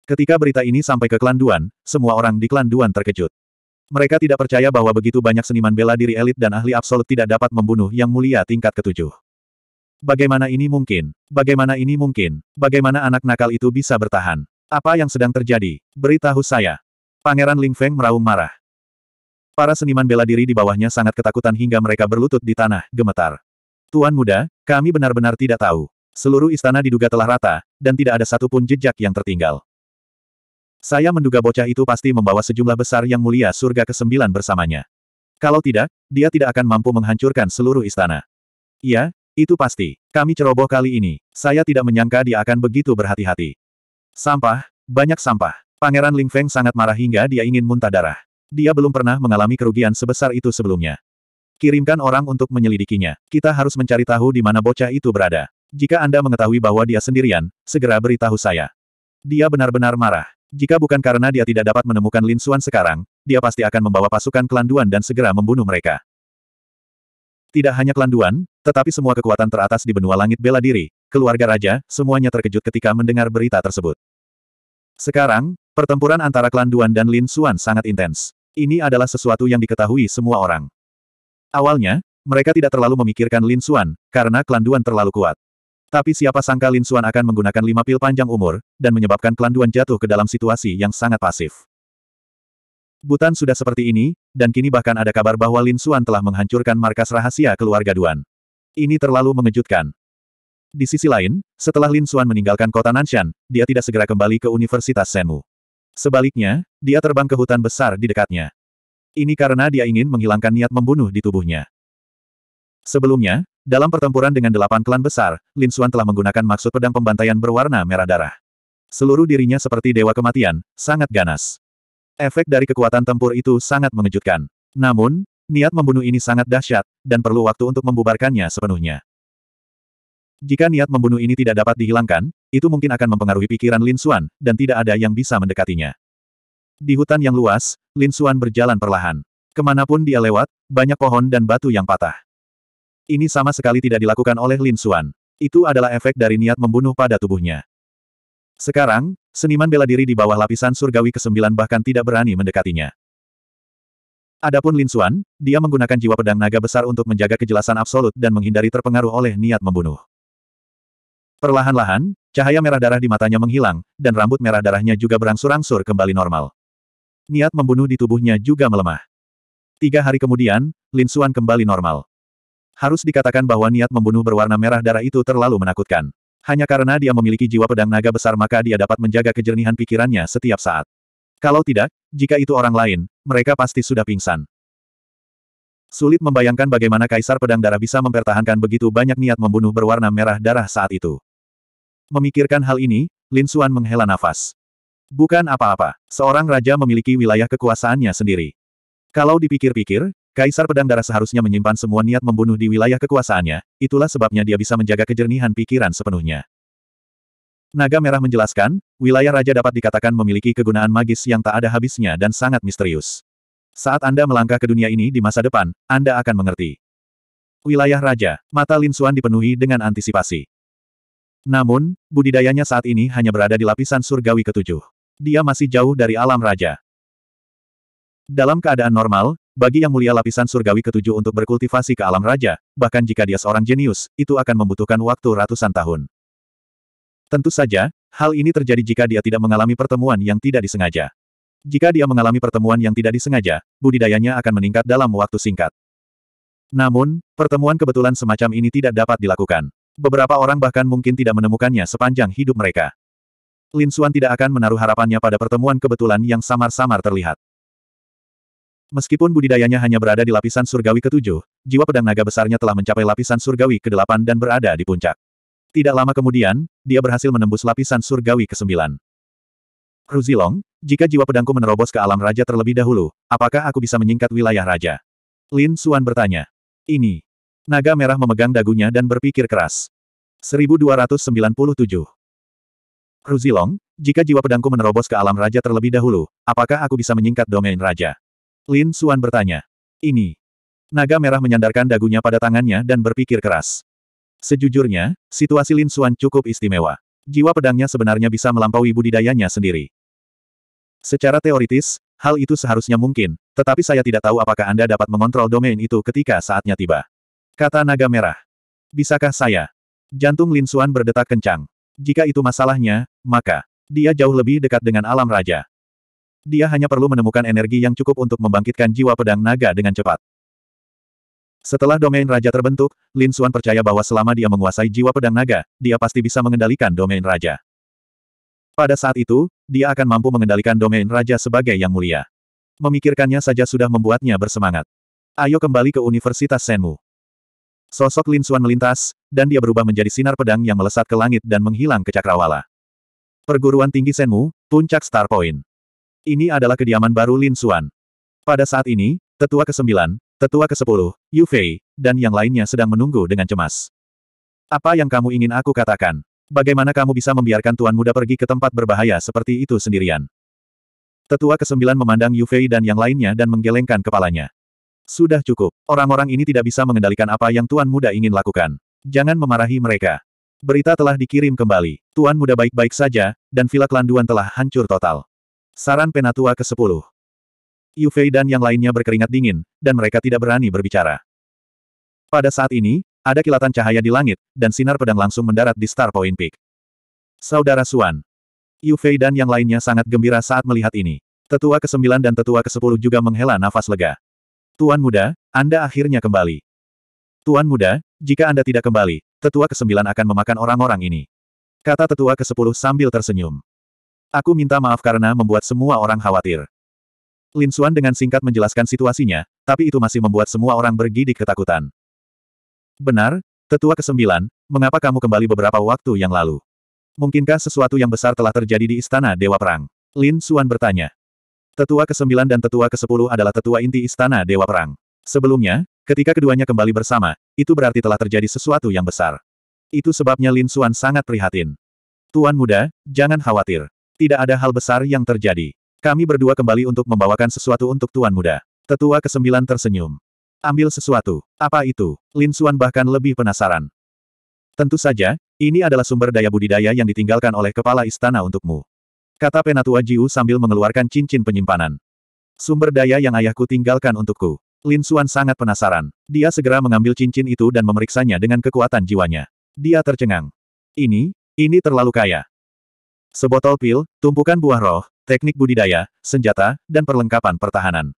Ketika berita ini sampai ke klan Duan, semua orang di klan Duan terkejut. Mereka tidak percaya bahwa begitu banyak seniman bela diri elit dan ahli absolut tidak dapat membunuh yang mulia tingkat ketujuh. Bagaimana ini mungkin? Bagaimana ini mungkin? Bagaimana anak nakal itu bisa bertahan? Apa yang sedang terjadi? Beritahu saya. Pangeran Ling Feng meraung marah. Para seniman bela diri di bawahnya sangat ketakutan hingga mereka berlutut di tanah, gemetar. Tuan muda, kami benar-benar tidak tahu. Seluruh istana diduga telah rata, dan tidak ada satupun jejak yang tertinggal. Saya menduga bocah itu pasti membawa sejumlah besar yang mulia surga ke sembilan bersamanya. Kalau tidak, dia tidak akan mampu menghancurkan seluruh istana. Iya, itu pasti. Kami ceroboh kali ini. Saya tidak menyangka dia akan begitu berhati-hati. Sampah, banyak sampah. Pangeran Ling Feng sangat marah hingga dia ingin muntah darah. Dia belum pernah mengalami kerugian sebesar itu sebelumnya. Kirimkan orang untuk menyelidikinya. Kita harus mencari tahu di mana bocah itu berada. Jika Anda mengetahui bahwa dia sendirian, segera beritahu saya. Dia benar-benar marah. Jika bukan karena dia tidak dapat menemukan Lin Xuan sekarang, dia pasti akan membawa pasukan kelanduan dan segera membunuh mereka. Tidak hanya kelanduan, tetapi semua kekuatan teratas di benua langit bela diri, keluarga raja, semuanya terkejut ketika mendengar berita tersebut. Sekarang, pertempuran antara kelanduan dan Lin Xuan sangat intens. Ini adalah sesuatu yang diketahui semua orang. Awalnya, mereka tidak terlalu memikirkan Lin Xuan, karena kelanduan terlalu kuat. Tapi siapa sangka Lin Xuan akan menggunakan lima pil panjang umur, dan menyebabkan klan Duan jatuh ke dalam situasi yang sangat pasif. Butan sudah seperti ini, dan kini bahkan ada kabar bahwa Lin Xuan telah menghancurkan markas rahasia keluarga Duan. Ini terlalu mengejutkan. Di sisi lain, setelah Lin Xuan meninggalkan kota Nanshan, dia tidak segera kembali ke Universitas Senmu. Sebaliknya, dia terbang ke hutan besar di dekatnya. Ini karena dia ingin menghilangkan niat membunuh di tubuhnya. Sebelumnya, dalam pertempuran dengan delapan klan besar, Lin Xuan telah menggunakan maksud pedang pembantaian berwarna merah darah. Seluruh dirinya seperti dewa kematian, sangat ganas. Efek dari kekuatan tempur itu sangat mengejutkan. Namun, niat membunuh ini sangat dahsyat, dan perlu waktu untuk membubarkannya sepenuhnya. Jika niat membunuh ini tidak dapat dihilangkan, itu mungkin akan mempengaruhi pikiran Lin Xuan, dan tidak ada yang bisa mendekatinya. Di hutan yang luas, Lin Xuan berjalan perlahan. Kemanapun dia lewat, banyak pohon dan batu yang patah. Ini sama sekali tidak dilakukan oleh Lin Xuan. Itu adalah efek dari niat membunuh pada tubuhnya. Sekarang, seniman bela diri di bawah lapisan surgawi ke-9 bahkan tidak berani mendekatinya. Adapun Lin Xuan, dia menggunakan jiwa pedang naga besar untuk menjaga kejelasan absolut dan menghindari terpengaruh oleh niat membunuh. Perlahan-lahan, cahaya merah darah di matanya menghilang, dan rambut merah darahnya juga berangsur-angsur kembali normal. Niat membunuh di tubuhnya juga melemah. Tiga hari kemudian, Lin Xuan kembali normal. Harus dikatakan bahwa niat membunuh berwarna merah darah itu terlalu menakutkan. Hanya karena dia memiliki jiwa pedang naga besar maka dia dapat menjaga kejernihan pikirannya setiap saat. Kalau tidak, jika itu orang lain, mereka pasti sudah pingsan. Sulit membayangkan bagaimana Kaisar Pedang Darah bisa mempertahankan begitu banyak niat membunuh berwarna merah darah saat itu. Memikirkan hal ini, Lin Xuan menghela nafas. Bukan apa-apa, seorang raja memiliki wilayah kekuasaannya sendiri. Kalau dipikir-pikir, Kaisar Pedang Darah seharusnya menyimpan semua niat membunuh di wilayah kekuasaannya, itulah sebabnya dia bisa menjaga kejernihan pikiran sepenuhnya. Naga Merah menjelaskan, wilayah raja dapat dikatakan memiliki kegunaan magis yang tak ada habisnya dan sangat misterius. Saat Anda melangkah ke dunia ini di masa depan, Anda akan mengerti. Wilayah raja, mata Lin Suan dipenuhi dengan antisipasi. Namun, budidayanya saat ini hanya berada di lapisan surgawi ketujuh. Dia masih jauh dari alam raja. Dalam keadaan normal, bagi yang mulia lapisan surgawi ketujuh untuk berkultivasi ke alam raja, bahkan jika dia seorang jenius, itu akan membutuhkan waktu ratusan tahun. Tentu saja, hal ini terjadi jika dia tidak mengalami pertemuan yang tidak disengaja. Jika dia mengalami pertemuan yang tidak disengaja, budidayanya akan meningkat dalam waktu singkat. Namun, pertemuan kebetulan semacam ini tidak dapat dilakukan. Beberapa orang bahkan mungkin tidak menemukannya sepanjang hidup mereka. Lin Xuan tidak akan menaruh harapannya pada pertemuan kebetulan yang samar-samar terlihat. Meskipun budidayanya hanya berada di lapisan surgawi ketujuh, jiwa pedang naga besarnya telah mencapai lapisan surgawi ke-8 dan berada di puncak. Tidak lama kemudian, dia berhasil menembus lapisan surgawi ke-9. Ruzilong, jika jiwa pedangku menerobos ke alam raja terlebih dahulu, apakah aku bisa menyingkat wilayah raja? Lin Suan bertanya. Ini. Naga merah memegang dagunya dan berpikir keras. 1297. Ruzilong, jika jiwa pedangku menerobos ke alam raja terlebih dahulu, apakah aku bisa menyingkat domain raja? Lin Suan bertanya. Ini. Naga merah menyandarkan dagunya pada tangannya dan berpikir keras. Sejujurnya, situasi Lin Suan cukup istimewa. Jiwa pedangnya sebenarnya bisa melampaui budidayanya sendiri. Secara teoritis, hal itu seharusnya mungkin, tetapi saya tidak tahu apakah Anda dapat mengontrol domain itu ketika saatnya tiba. Kata naga merah. Bisakah saya? Jantung Lin Suan berdetak kencang. Jika itu masalahnya, maka dia jauh lebih dekat dengan alam raja. Dia hanya perlu menemukan energi yang cukup untuk membangkitkan jiwa pedang naga dengan cepat. Setelah domain raja terbentuk, Lin Xuan percaya bahwa selama dia menguasai jiwa pedang naga, dia pasti bisa mengendalikan domain raja. Pada saat itu, dia akan mampu mengendalikan domain raja sebagai yang mulia. Memikirkannya saja sudah membuatnya bersemangat. Ayo kembali ke Universitas Senmu. Sosok Lin Xuan melintas, dan dia berubah menjadi sinar pedang yang melesat ke langit dan menghilang ke cakrawala. Perguruan Tinggi Senmu, Puncak Star Point. Ini adalah kediaman baru Lin Xuan. Pada saat ini, tetua ke-9, tetua ke-10, Yu Fei, dan yang lainnya sedang menunggu dengan cemas. Apa yang kamu ingin aku katakan? Bagaimana kamu bisa membiarkan tuan muda pergi ke tempat berbahaya seperti itu sendirian? Tetua ke-9 memandang Yu Fei dan yang lainnya dan menggelengkan kepalanya. Sudah cukup. Orang-orang ini tidak bisa mengendalikan apa yang tuan muda ingin lakukan. Jangan memarahi mereka. Berita telah dikirim kembali. Tuan muda baik-baik saja, dan villa kelanduan telah hancur total. Saran Penatua ke-10. Yufei dan yang lainnya berkeringat dingin, dan mereka tidak berani berbicara. Pada saat ini, ada kilatan cahaya di langit, dan sinar pedang langsung mendarat di Star Point Peak. Saudara Suan. Yufei dan yang lainnya sangat gembira saat melihat ini. Tetua ke-9 dan tetua ke-10 juga menghela nafas lega. Tuan muda, Anda akhirnya kembali. Tuan muda, jika Anda tidak kembali, tetua ke-9 akan memakan orang-orang ini. Kata tetua ke-10 sambil tersenyum. Aku minta maaf karena membuat semua orang khawatir. Lin Xuan dengan singkat menjelaskan situasinya, tapi itu masih membuat semua orang bergidik ketakutan. Benar, Tetua ke mengapa kamu kembali beberapa waktu yang lalu? Mungkinkah sesuatu yang besar telah terjadi di Istana Dewa Perang? Lin Xuan bertanya. Tetua ke dan tetua ke-10 adalah tetua inti Istana Dewa Perang. Sebelumnya, ketika keduanya kembali bersama, itu berarti telah terjadi sesuatu yang besar. Itu sebabnya Lin Xuan sangat prihatin. Tuan muda, jangan khawatir. Tidak ada hal besar yang terjadi. Kami berdua kembali untuk membawakan sesuatu untuk Tuan Muda. Tetua kesembilan tersenyum. Ambil sesuatu. Apa itu? Lin Xuan bahkan lebih penasaran. Tentu saja, ini adalah sumber daya budidaya yang ditinggalkan oleh kepala istana untukmu. Kata Penatua Jiu sambil mengeluarkan cincin penyimpanan. Sumber daya yang ayahku tinggalkan untukku. Lin Xuan sangat penasaran. Dia segera mengambil cincin itu dan memeriksanya dengan kekuatan jiwanya. Dia tercengang. Ini, ini terlalu kaya. Sebotol pil, tumpukan buah roh, teknik budidaya, senjata, dan perlengkapan pertahanan.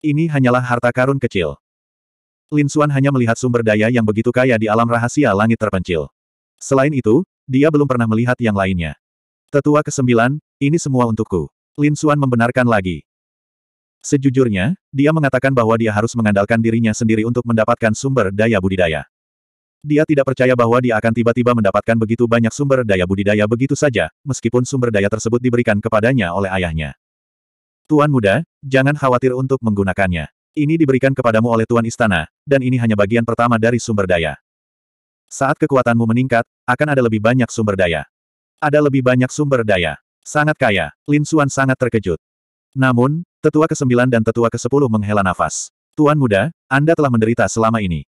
Ini hanyalah harta karun kecil. Lin Xuan hanya melihat sumber daya yang begitu kaya di alam rahasia langit terpencil. Selain itu, dia belum pernah melihat yang lainnya. Tetua kesembilan, ini semua untukku. Lin Xuan membenarkan lagi. Sejujurnya, dia mengatakan bahwa dia harus mengandalkan dirinya sendiri untuk mendapatkan sumber daya budidaya. Dia tidak percaya bahwa dia akan tiba-tiba mendapatkan begitu banyak sumber daya budidaya begitu saja, meskipun sumber daya tersebut diberikan kepadanya oleh ayahnya. Tuan muda, jangan khawatir untuk menggunakannya. Ini diberikan kepadamu oleh Tuan Istana, dan ini hanya bagian pertama dari sumber daya. Saat kekuatanmu meningkat, akan ada lebih banyak sumber daya. Ada lebih banyak sumber daya. Sangat kaya, Lin Suan sangat terkejut. Namun, tetua ke-9 dan tetua ke-10 menghela nafas. Tuan muda, Anda telah menderita selama ini.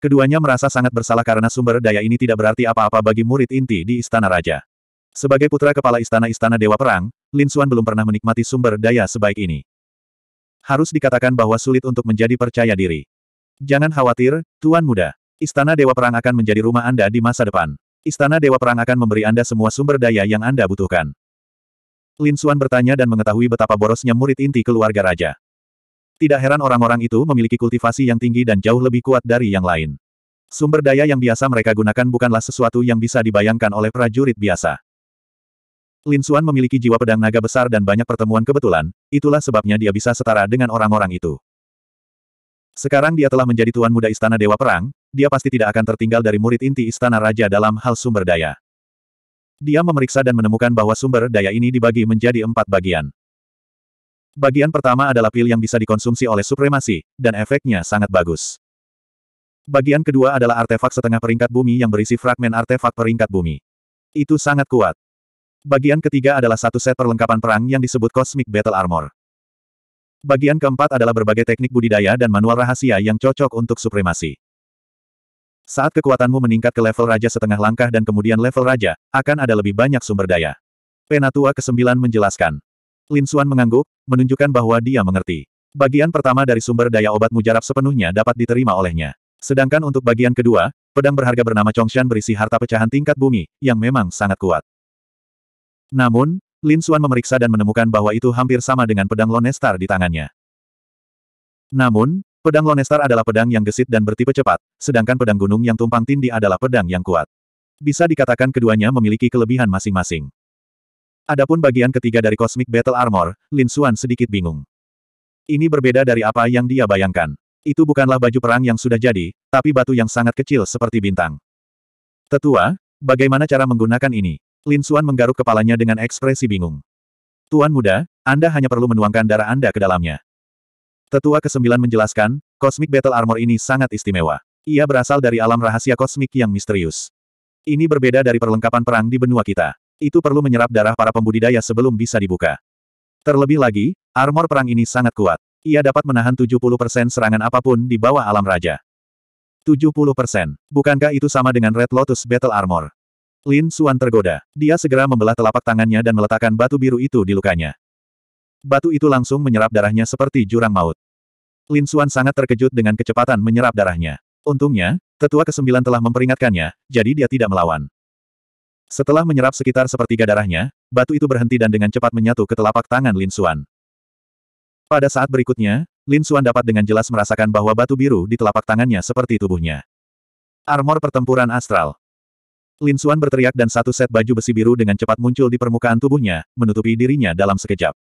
Keduanya merasa sangat bersalah karena sumber daya ini tidak berarti apa-apa bagi murid inti di Istana Raja. Sebagai putra kepala istana-istana Dewa Perang, Lin Xuan belum pernah menikmati sumber daya sebaik ini. Harus dikatakan bahwa sulit untuk menjadi percaya diri. Jangan khawatir, Tuan Muda. Istana Dewa Perang akan menjadi rumah Anda di masa depan. Istana Dewa Perang akan memberi Anda semua sumber daya yang Anda butuhkan. Lin Xuan bertanya dan mengetahui betapa borosnya murid inti keluarga raja. Tidak heran orang-orang itu memiliki kultivasi yang tinggi dan jauh lebih kuat dari yang lain. Sumber daya yang biasa mereka gunakan bukanlah sesuatu yang bisa dibayangkan oleh prajurit biasa. Lin Xuan memiliki jiwa pedang naga besar dan banyak pertemuan kebetulan, itulah sebabnya dia bisa setara dengan orang-orang itu. Sekarang dia telah menjadi tuan muda istana Dewa Perang, dia pasti tidak akan tertinggal dari murid inti istana raja dalam hal sumber daya. Dia memeriksa dan menemukan bahwa sumber daya ini dibagi menjadi empat bagian. Bagian pertama adalah pil yang bisa dikonsumsi oleh supremasi, dan efeknya sangat bagus. Bagian kedua adalah artefak setengah peringkat bumi yang berisi fragmen artefak peringkat bumi. Itu sangat kuat. Bagian ketiga adalah satu set perlengkapan perang yang disebut Cosmic Battle Armor. Bagian keempat adalah berbagai teknik budidaya dan manual rahasia yang cocok untuk supremasi. Saat kekuatanmu meningkat ke level raja setengah langkah dan kemudian level raja, akan ada lebih banyak sumber daya. Penatua ke-9 menjelaskan. Lin Xuan mengangguk, menunjukkan bahwa dia mengerti. Bagian pertama dari sumber daya obat mujarab sepenuhnya dapat diterima olehnya. Sedangkan untuk bagian kedua, pedang berharga bernama Chongshan berisi harta pecahan tingkat bumi, yang memang sangat kuat. Namun, Lin Xuan memeriksa dan menemukan bahwa itu hampir sama dengan pedang Lonestar di tangannya. Namun, pedang Lonestar adalah pedang yang gesit dan bertipe cepat, sedangkan pedang gunung yang tumpang tindih adalah pedang yang kuat. Bisa dikatakan keduanya memiliki kelebihan masing-masing. Adapun bagian ketiga dari Cosmic Battle Armor, Lin Xuan sedikit bingung. Ini berbeda dari apa yang dia bayangkan. Itu bukanlah baju perang yang sudah jadi, tapi batu yang sangat kecil seperti bintang. Tetua, bagaimana cara menggunakan ini? Lin Xuan menggaruk kepalanya dengan ekspresi bingung. Tuan muda, Anda hanya perlu menuangkan darah Anda ke dalamnya. Tetua ke-9 menjelaskan, Cosmic Battle Armor ini sangat istimewa. Ia berasal dari alam rahasia kosmik yang misterius. Ini berbeda dari perlengkapan perang di benua kita. Itu perlu menyerap darah para pembudidaya sebelum bisa dibuka. Terlebih lagi, armor perang ini sangat kuat. Ia dapat menahan 70% serangan apapun di bawah alam raja. 70%. Bukankah itu sama dengan Red Lotus Battle Armor? Lin Suan tergoda. Dia segera membelah telapak tangannya dan meletakkan batu biru itu di lukanya. Batu itu langsung menyerap darahnya seperti jurang maut. Lin Suan sangat terkejut dengan kecepatan menyerap darahnya. Untungnya, tetua kesembilan telah memperingatkannya, jadi dia tidak melawan. Setelah menyerap sekitar sepertiga darahnya, batu itu berhenti dan dengan cepat menyatu ke telapak tangan Lin Xuan. Pada saat berikutnya, Lin Xuan dapat dengan jelas merasakan bahwa batu biru di telapak tangannya seperti tubuhnya. Armor pertempuran astral. Lin Xuan berteriak dan satu set baju besi biru dengan cepat muncul di permukaan tubuhnya, menutupi dirinya dalam sekejap.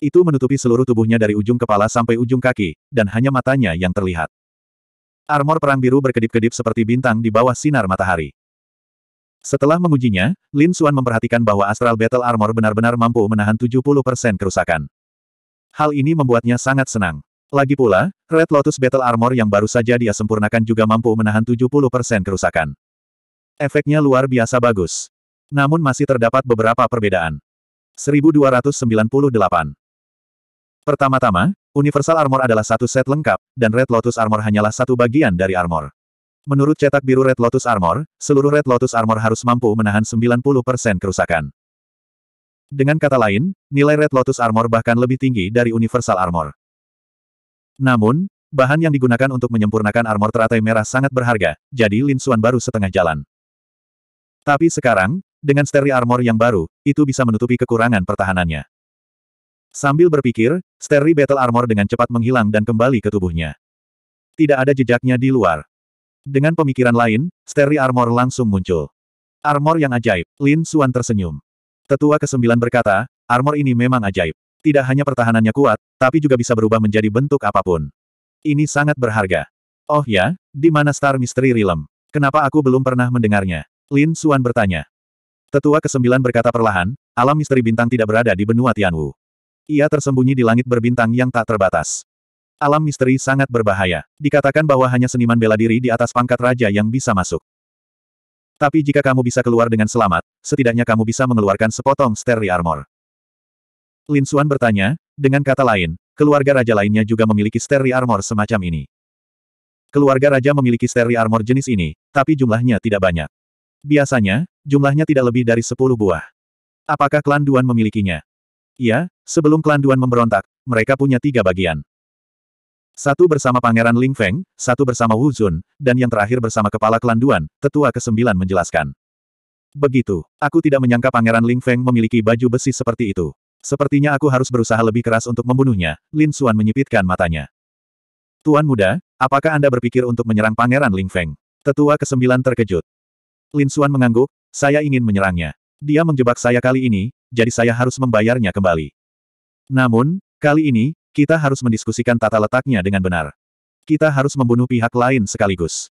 Itu menutupi seluruh tubuhnya dari ujung kepala sampai ujung kaki, dan hanya matanya yang terlihat. Armor perang biru berkedip-kedip seperti bintang di bawah sinar matahari. Setelah mengujinya, Lin Xuan memperhatikan bahwa Astral Battle Armor benar-benar mampu menahan 70% kerusakan. Hal ini membuatnya sangat senang. Lagi pula, Red Lotus Battle Armor yang baru saja dia sempurnakan juga mampu menahan 70% kerusakan. Efeknya luar biasa bagus. Namun masih terdapat beberapa perbedaan. 1298 Pertama-tama, Universal Armor adalah satu set lengkap, dan Red Lotus Armor hanyalah satu bagian dari armor. Menurut cetak biru Red Lotus Armor, seluruh Red Lotus Armor harus mampu menahan 90% kerusakan. Dengan kata lain, nilai Red Lotus Armor bahkan lebih tinggi dari Universal Armor. Namun, bahan yang digunakan untuk menyempurnakan armor teratai merah sangat berharga, jadi Lin Xuan baru setengah jalan. Tapi sekarang, dengan Steri Armor yang baru, itu bisa menutupi kekurangan pertahanannya. Sambil berpikir, Steri Battle Armor dengan cepat menghilang dan kembali ke tubuhnya. Tidak ada jejaknya di luar. Dengan pemikiran lain, Steri Armor langsung muncul. Armor yang ajaib, Lin Suan tersenyum. Tetua ke-9 berkata, armor ini memang ajaib. Tidak hanya pertahanannya kuat, tapi juga bisa berubah menjadi bentuk apapun. Ini sangat berharga. Oh ya, di mana Star Mystery Realm? Kenapa aku belum pernah mendengarnya? Lin Suan bertanya. Tetua ke-9 berkata perlahan, alam misteri bintang tidak berada di benua Tianwu. Ia tersembunyi di langit berbintang yang tak terbatas. Alam misteri sangat berbahaya. Dikatakan bahwa hanya seniman bela diri di atas pangkat raja yang bisa masuk. Tapi jika kamu bisa keluar dengan selamat, setidaknya kamu bisa mengeluarkan sepotong steri Armor. Lin Xuan bertanya, dengan kata lain, keluarga raja lainnya juga memiliki steri Armor semacam ini. Keluarga raja memiliki steri Armor jenis ini, tapi jumlahnya tidak banyak. Biasanya, jumlahnya tidak lebih dari 10 buah. Apakah klan Duan memilikinya? Iya, sebelum klan Duan memberontak, mereka punya tiga bagian. Satu bersama Pangeran Ling Feng, satu bersama Wu Zun, dan yang terakhir bersama Kepala Kelanduan, Tetua ke-9 menjelaskan. Begitu. Aku tidak menyangka Pangeran Ling Feng memiliki baju besi seperti itu. Sepertinya aku harus berusaha lebih keras untuk membunuhnya, Lin Xuan menyipitkan matanya. Tuan muda, apakah Anda berpikir untuk menyerang Pangeran Ling Feng? Tetua ke-9 terkejut. Lin Xuan mengangguk, saya ingin menyerangnya. Dia menjebak saya kali ini, jadi saya harus membayarnya kembali. Namun, kali ini, kita harus mendiskusikan tata letaknya dengan benar. Kita harus membunuh pihak lain sekaligus.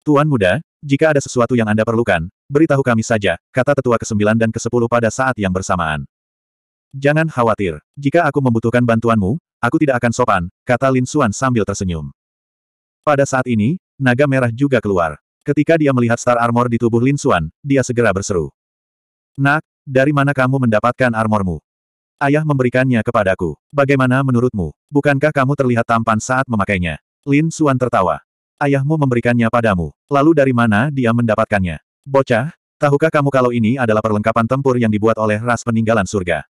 Tuan muda, jika ada sesuatu yang Anda perlukan, beritahu kami saja, kata tetua ke-9 dan ke-10 pada saat yang bersamaan. Jangan khawatir, jika aku membutuhkan bantuanmu, aku tidak akan sopan, kata Lin Xuan sambil tersenyum. Pada saat ini, naga merah juga keluar. Ketika dia melihat star armor di tubuh Lin Xuan, dia segera berseru. Nak, dari mana kamu mendapatkan armormu? Ayah memberikannya kepadaku. Bagaimana menurutmu? Bukankah kamu terlihat tampan saat memakainya? Lin Suan tertawa. Ayahmu memberikannya padamu. Lalu dari mana dia mendapatkannya? Bocah, tahukah kamu kalau ini adalah perlengkapan tempur yang dibuat oleh ras peninggalan surga?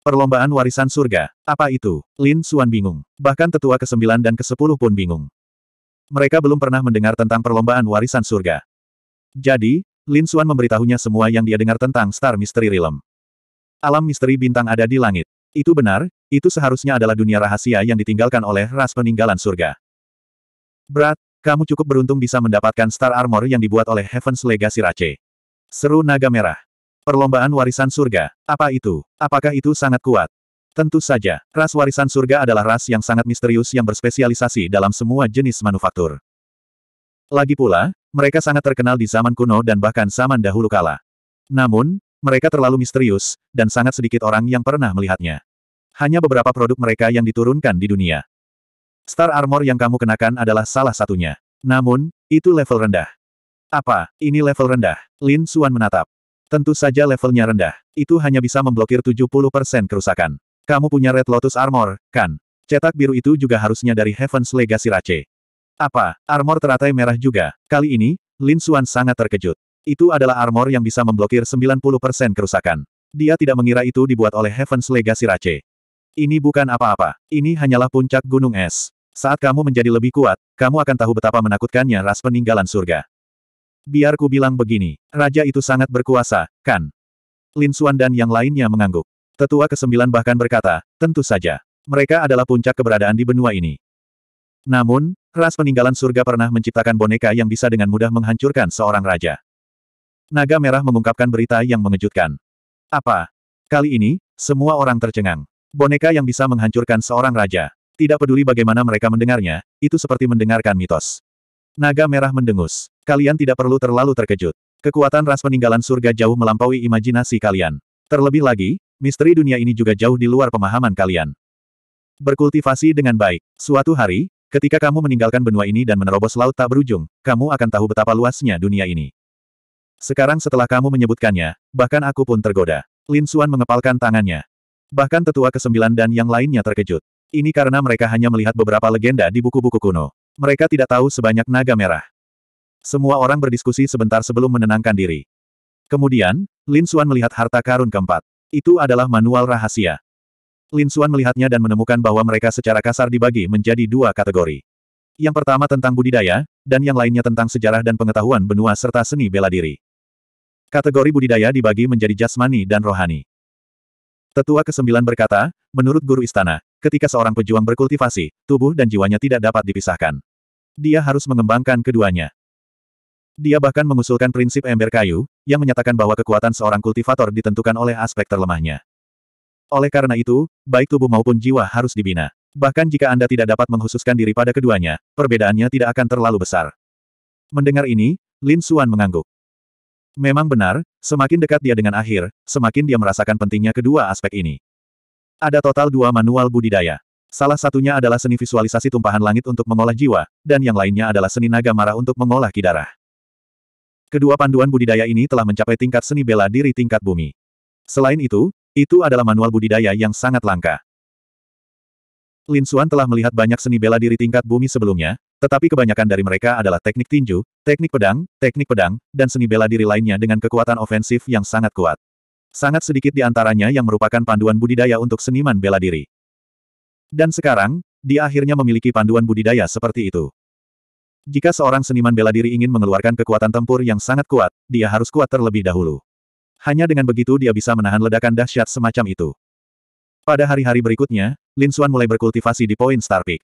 Perlombaan warisan surga, apa itu? Lin Suan bingung. Bahkan tetua ke-9 dan ke-10 pun bingung. Mereka belum pernah mendengar tentang perlombaan warisan surga. Jadi, Lin Suan memberitahunya semua yang dia dengar tentang Star Mystery Realm. Alam misteri bintang ada di langit. Itu benar, itu seharusnya adalah dunia rahasia yang ditinggalkan oleh ras peninggalan surga. Berat, kamu cukup beruntung bisa mendapatkan star armor yang dibuat oleh Heaven's Legacy Rache. Seru naga merah. Perlombaan warisan surga. Apa itu? Apakah itu sangat kuat? Tentu saja, ras warisan surga adalah ras yang sangat misterius yang berspesialisasi dalam semua jenis manufaktur. Lagi pula, mereka sangat terkenal di zaman kuno dan bahkan zaman dahulu kala. Namun, mereka terlalu misterius, dan sangat sedikit orang yang pernah melihatnya. Hanya beberapa produk mereka yang diturunkan di dunia. Star armor yang kamu kenakan adalah salah satunya. Namun, itu level rendah. Apa, ini level rendah? Lin Suan menatap. Tentu saja levelnya rendah. Itu hanya bisa memblokir 70% kerusakan. Kamu punya Red Lotus Armor, kan? Cetak biru itu juga harusnya dari Heaven's Legacy Rache. Apa, armor teratai merah juga? Kali ini, Lin Suan sangat terkejut. Itu adalah armor yang bisa memblokir 90% kerusakan. Dia tidak mengira itu dibuat oleh Heaven's Legacy Rache. Ini bukan apa-apa. Ini hanyalah puncak gunung es. Saat kamu menjadi lebih kuat, kamu akan tahu betapa menakutkannya ras peninggalan surga. Biar ku bilang begini, raja itu sangat berkuasa, kan? Lin Xuan dan yang lainnya mengangguk. Tetua kesembilan bahkan berkata, tentu saja. Mereka adalah puncak keberadaan di benua ini. Namun, ras peninggalan surga pernah menciptakan boneka yang bisa dengan mudah menghancurkan seorang raja. Naga merah mengungkapkan berita yang mengejutkan. Apa? Kali ini, semua orang tercengang. Boneka yang bisa menghancurkan seorang raja. Tidak peduli bagaimana mereka mendengarnya, itu seperti mendengarkan mitos. Naga merah mendengus. Kalian tidak perlu terlalu terkejut. Kekuatan ras peninggalan surga jauh melampaui imajinasi kalian. Terlebih lagi, misteri dunia ini juga jauh di luar pemahaman kalian. Berkultivasi dengan baik. Suatu hari, ketika kamu meninggalkan benua ini dan menerobos laut tak berujung, kamu akan tahu betapa luasnya dunia ini. Sekarang setelah kamu menyebutkannya, bahkan aku pun tergoda. Lin Xuan mengepalkan tangannya. Bahkan tetua kesembilan dan yang lainnya terkejut. Ini karena mereka hanya melihat beberapa legenda di buku-buku kuno. Mereka tidak tahu sebanyak naga merah. Semua orang berdiskusi sebentar sebelum menenangkan diri. Kemudian, Lin Xuan melihat harta karun keempat. Itu adalah manual rahasia. Lin Xuan melihatnya dan menemukan bahwa mereka secara kasar dibagi menjadi dua kategori. Yang pertama tentang budidaya, dan yang lainnya tentang sejarah dan pengetahuan benua serta seni bela diri. Kategori budidaya dibagi menjadi jasmani dan rohani. Tetua kesembilan berkata, menurut guru istana, ketika seorang pejuang berkultivasi, tubuh dan jiwanya tidak dapat dipisahkan. Dia harus mengembangkan keduanya. Dia bahkan mengusulkan prinsip ember kayu, yang menyatakan bahwa kekuatan seorang kultivator ditentukan oleh aspek terlemahnya. Oleh karena itu, baik tubuh maupun jiwa harus dibina. Bahkan jika Anda tidak dapat menghususkan diri pada keduanya, perbedaannya tidak akan terlalu besar. Mendengar ini, Lin Xuan mengangguk. Memang benar, semakin dekat dia dengan akhir, semakin dia merasakan pentingnya kedua aspek ini. Ada total dua manual budidaya. Salah satunya adalah seni visualisasi tumpahan langit untuk mengolah jiwa, dan yang lainnya adalah seni naga marah untuk mengolah kidarah. Kedua panduan budidaya ini telah mencapai tingkat seni bela diri tingkat bumi. Selain itu, itu adalah manual budidaya yang sangat langka. Lin Xuan telah melihat banyak seni bela diri tingkat bumi sebelumnya, tetapi kebanyakan dari mereka adalah teknik tinju, teknik pedang, teknik pedang, dan seni bela diri lainnya dengan kekuatan ofensif yang sangat kuat. Sangat sedikit di antaranya yang merupakan panduan budidaya untuk seniman bela diri. Dan sekarang, dia akhirnya memiliki panduan budidaya seperti itu. Jika seorang seniman bela diri ingin mengeluarkan kekuatan tempur yang sangat kuat, dia harus kuat terlebih dahulu. Hanya dengan begitu dia bisa menahan ledakan dahsyat semacam itu. Pada hari-hari berikutnya, Lin Xuan mulai berkultivasi di poin Star Peak.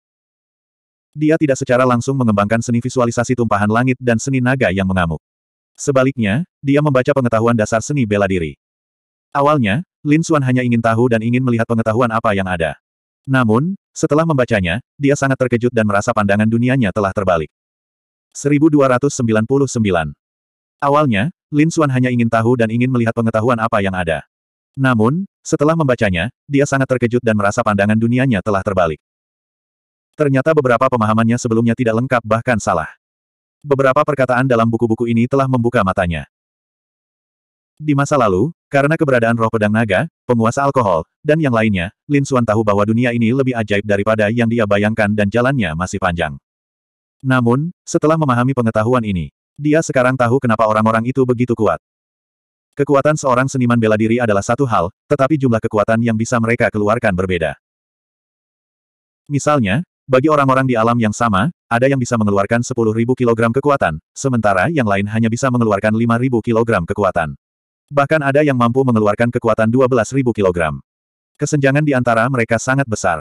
Dia tidak secara langsung mengembangkan seni visualisasi tumpahan langit dan seni naga yang mengamuk. Sebaliknya, dia membaca pengetahuan dasar seni bela diri. Awalnya, Lin Xuan hanya ingin tahu dan ingin melihat pengetahuan apa yang ada. Namun, setelah membacanya, dia sangat terkejut dan merasa pandangan dunianya telah terbalik. 1299 Awalnya, Lin Xuan hanya ingin tahu dan ingin melihat pengetahuan apa yang ada. Namun, setelah membacanya, dia sangat terkejut dan merasa pandangan dunianya telah terbalik. Ternyata beberapa pemahamannya sebelumnya tidak lengkap bahkan salah. Beberapa perkataan dalam buku-buku ini telah membuka matanya. Di masa lalu, karena keberadaan roh pedang naga, penguasa alkohol, dan yang lainnya, Lin Xuan tahu bahwa dunia ini lebih ajaib daripada yang dia bayangkan dan jalannya masih panjang. Namun, setelah memahami pengetahuan ini, dia sekarang tahu kenapa orang-orang itu begitu kuat. Kekuatan seorang seniman bela diri adalah satu hal, tetapi jumlah kekuatan yang bisa mereka keluarkan berbeda. Misalnya, bagi orang-orang di alam yang sama, ada yang bisa mengeluarkan 10.000 kg kekuatan, sementara yang lain hanya bisa mengeluarkan 5.000 kg kekuatan. Bahkan ada yang mampu mengeluarkan kekuatan 12.000 kg. Kesenjangan di antara mereka sangat besar.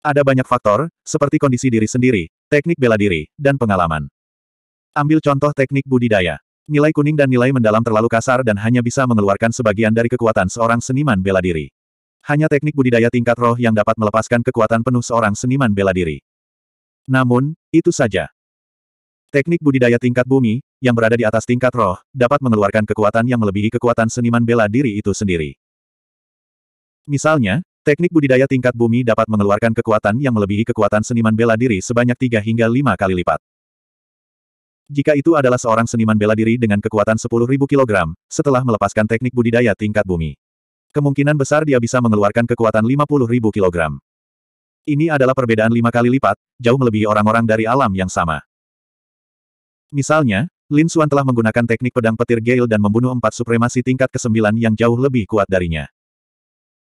Ada banyak faktor, seperti kondisi diri sendiri, teknik bela diri, dan pengalaman. Ambil contoh teknik budidaya. Nilai kuning dan nilai mendalam terlalu kasar dan hanya bisa mengeluarkan sebagian dari kekuatan seorang seniman bela diri. Hanya teknik budidaya tingkat roh yang dapat melepaskan kekuatan penuh seorang seniman bela diri. Namun, itu saja. Teknik budidaya tingkat bumi, yang berada di atas tingkat roh, dapat mengeluarkan kekuatan yang melebihi kekuatan seniman bela diri itu sendiri. Misalnya, teknik budidaya tingkat bumi dapat mengeluarkan kekuatan yang melebihi kekuatan seniman bela diri sebanyak 3 hingga 5 kali lipat. Jika itu adalah seorang seniman bela diri dengan kekuatan 10.000 kg, setelah melepaskan teknik budidaya tingkat bumi. Kemungkinan besar dia bisa mengeluarkan kekuatan 50.000 kg. Ini adalah perbedaan lima kali lipat, jauh melebihi orang-orang dari alam yang sama. Misalnya, Lin Xuan telah menggunakan teknik pedang petir Gale dan membunuh empat supremasi tingkat ke-9 yang jauh lebih kuat darinya.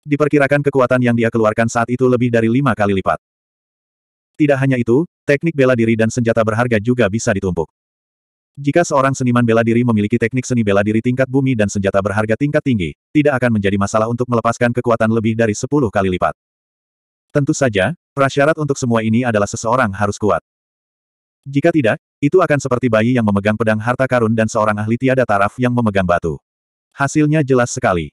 Diperkirakan kekuatan yang dia keluarkan saat itu lebih dari lima kali lipat. Tidak hanya itu, teknik bela diri dan senjata berharga juga bisa ditumpuk. Jika seorang seniman bela diri memiliki teknik seni bela diri tingkat bumi dan senjata berharga tingkat tinggi, tidak akan menjadi masalah untuk melepaskan kekuatan lebih dari 10 kali lipat. Tentu saja, prasyarat untuk semua ini adalah seseorang harus kuat. Jika tidak, itu akan seperti bayi yang memegang pedang harta karun dan seorang ahli tiada taraf yang memegang batu. Hasilnya jelas sekali.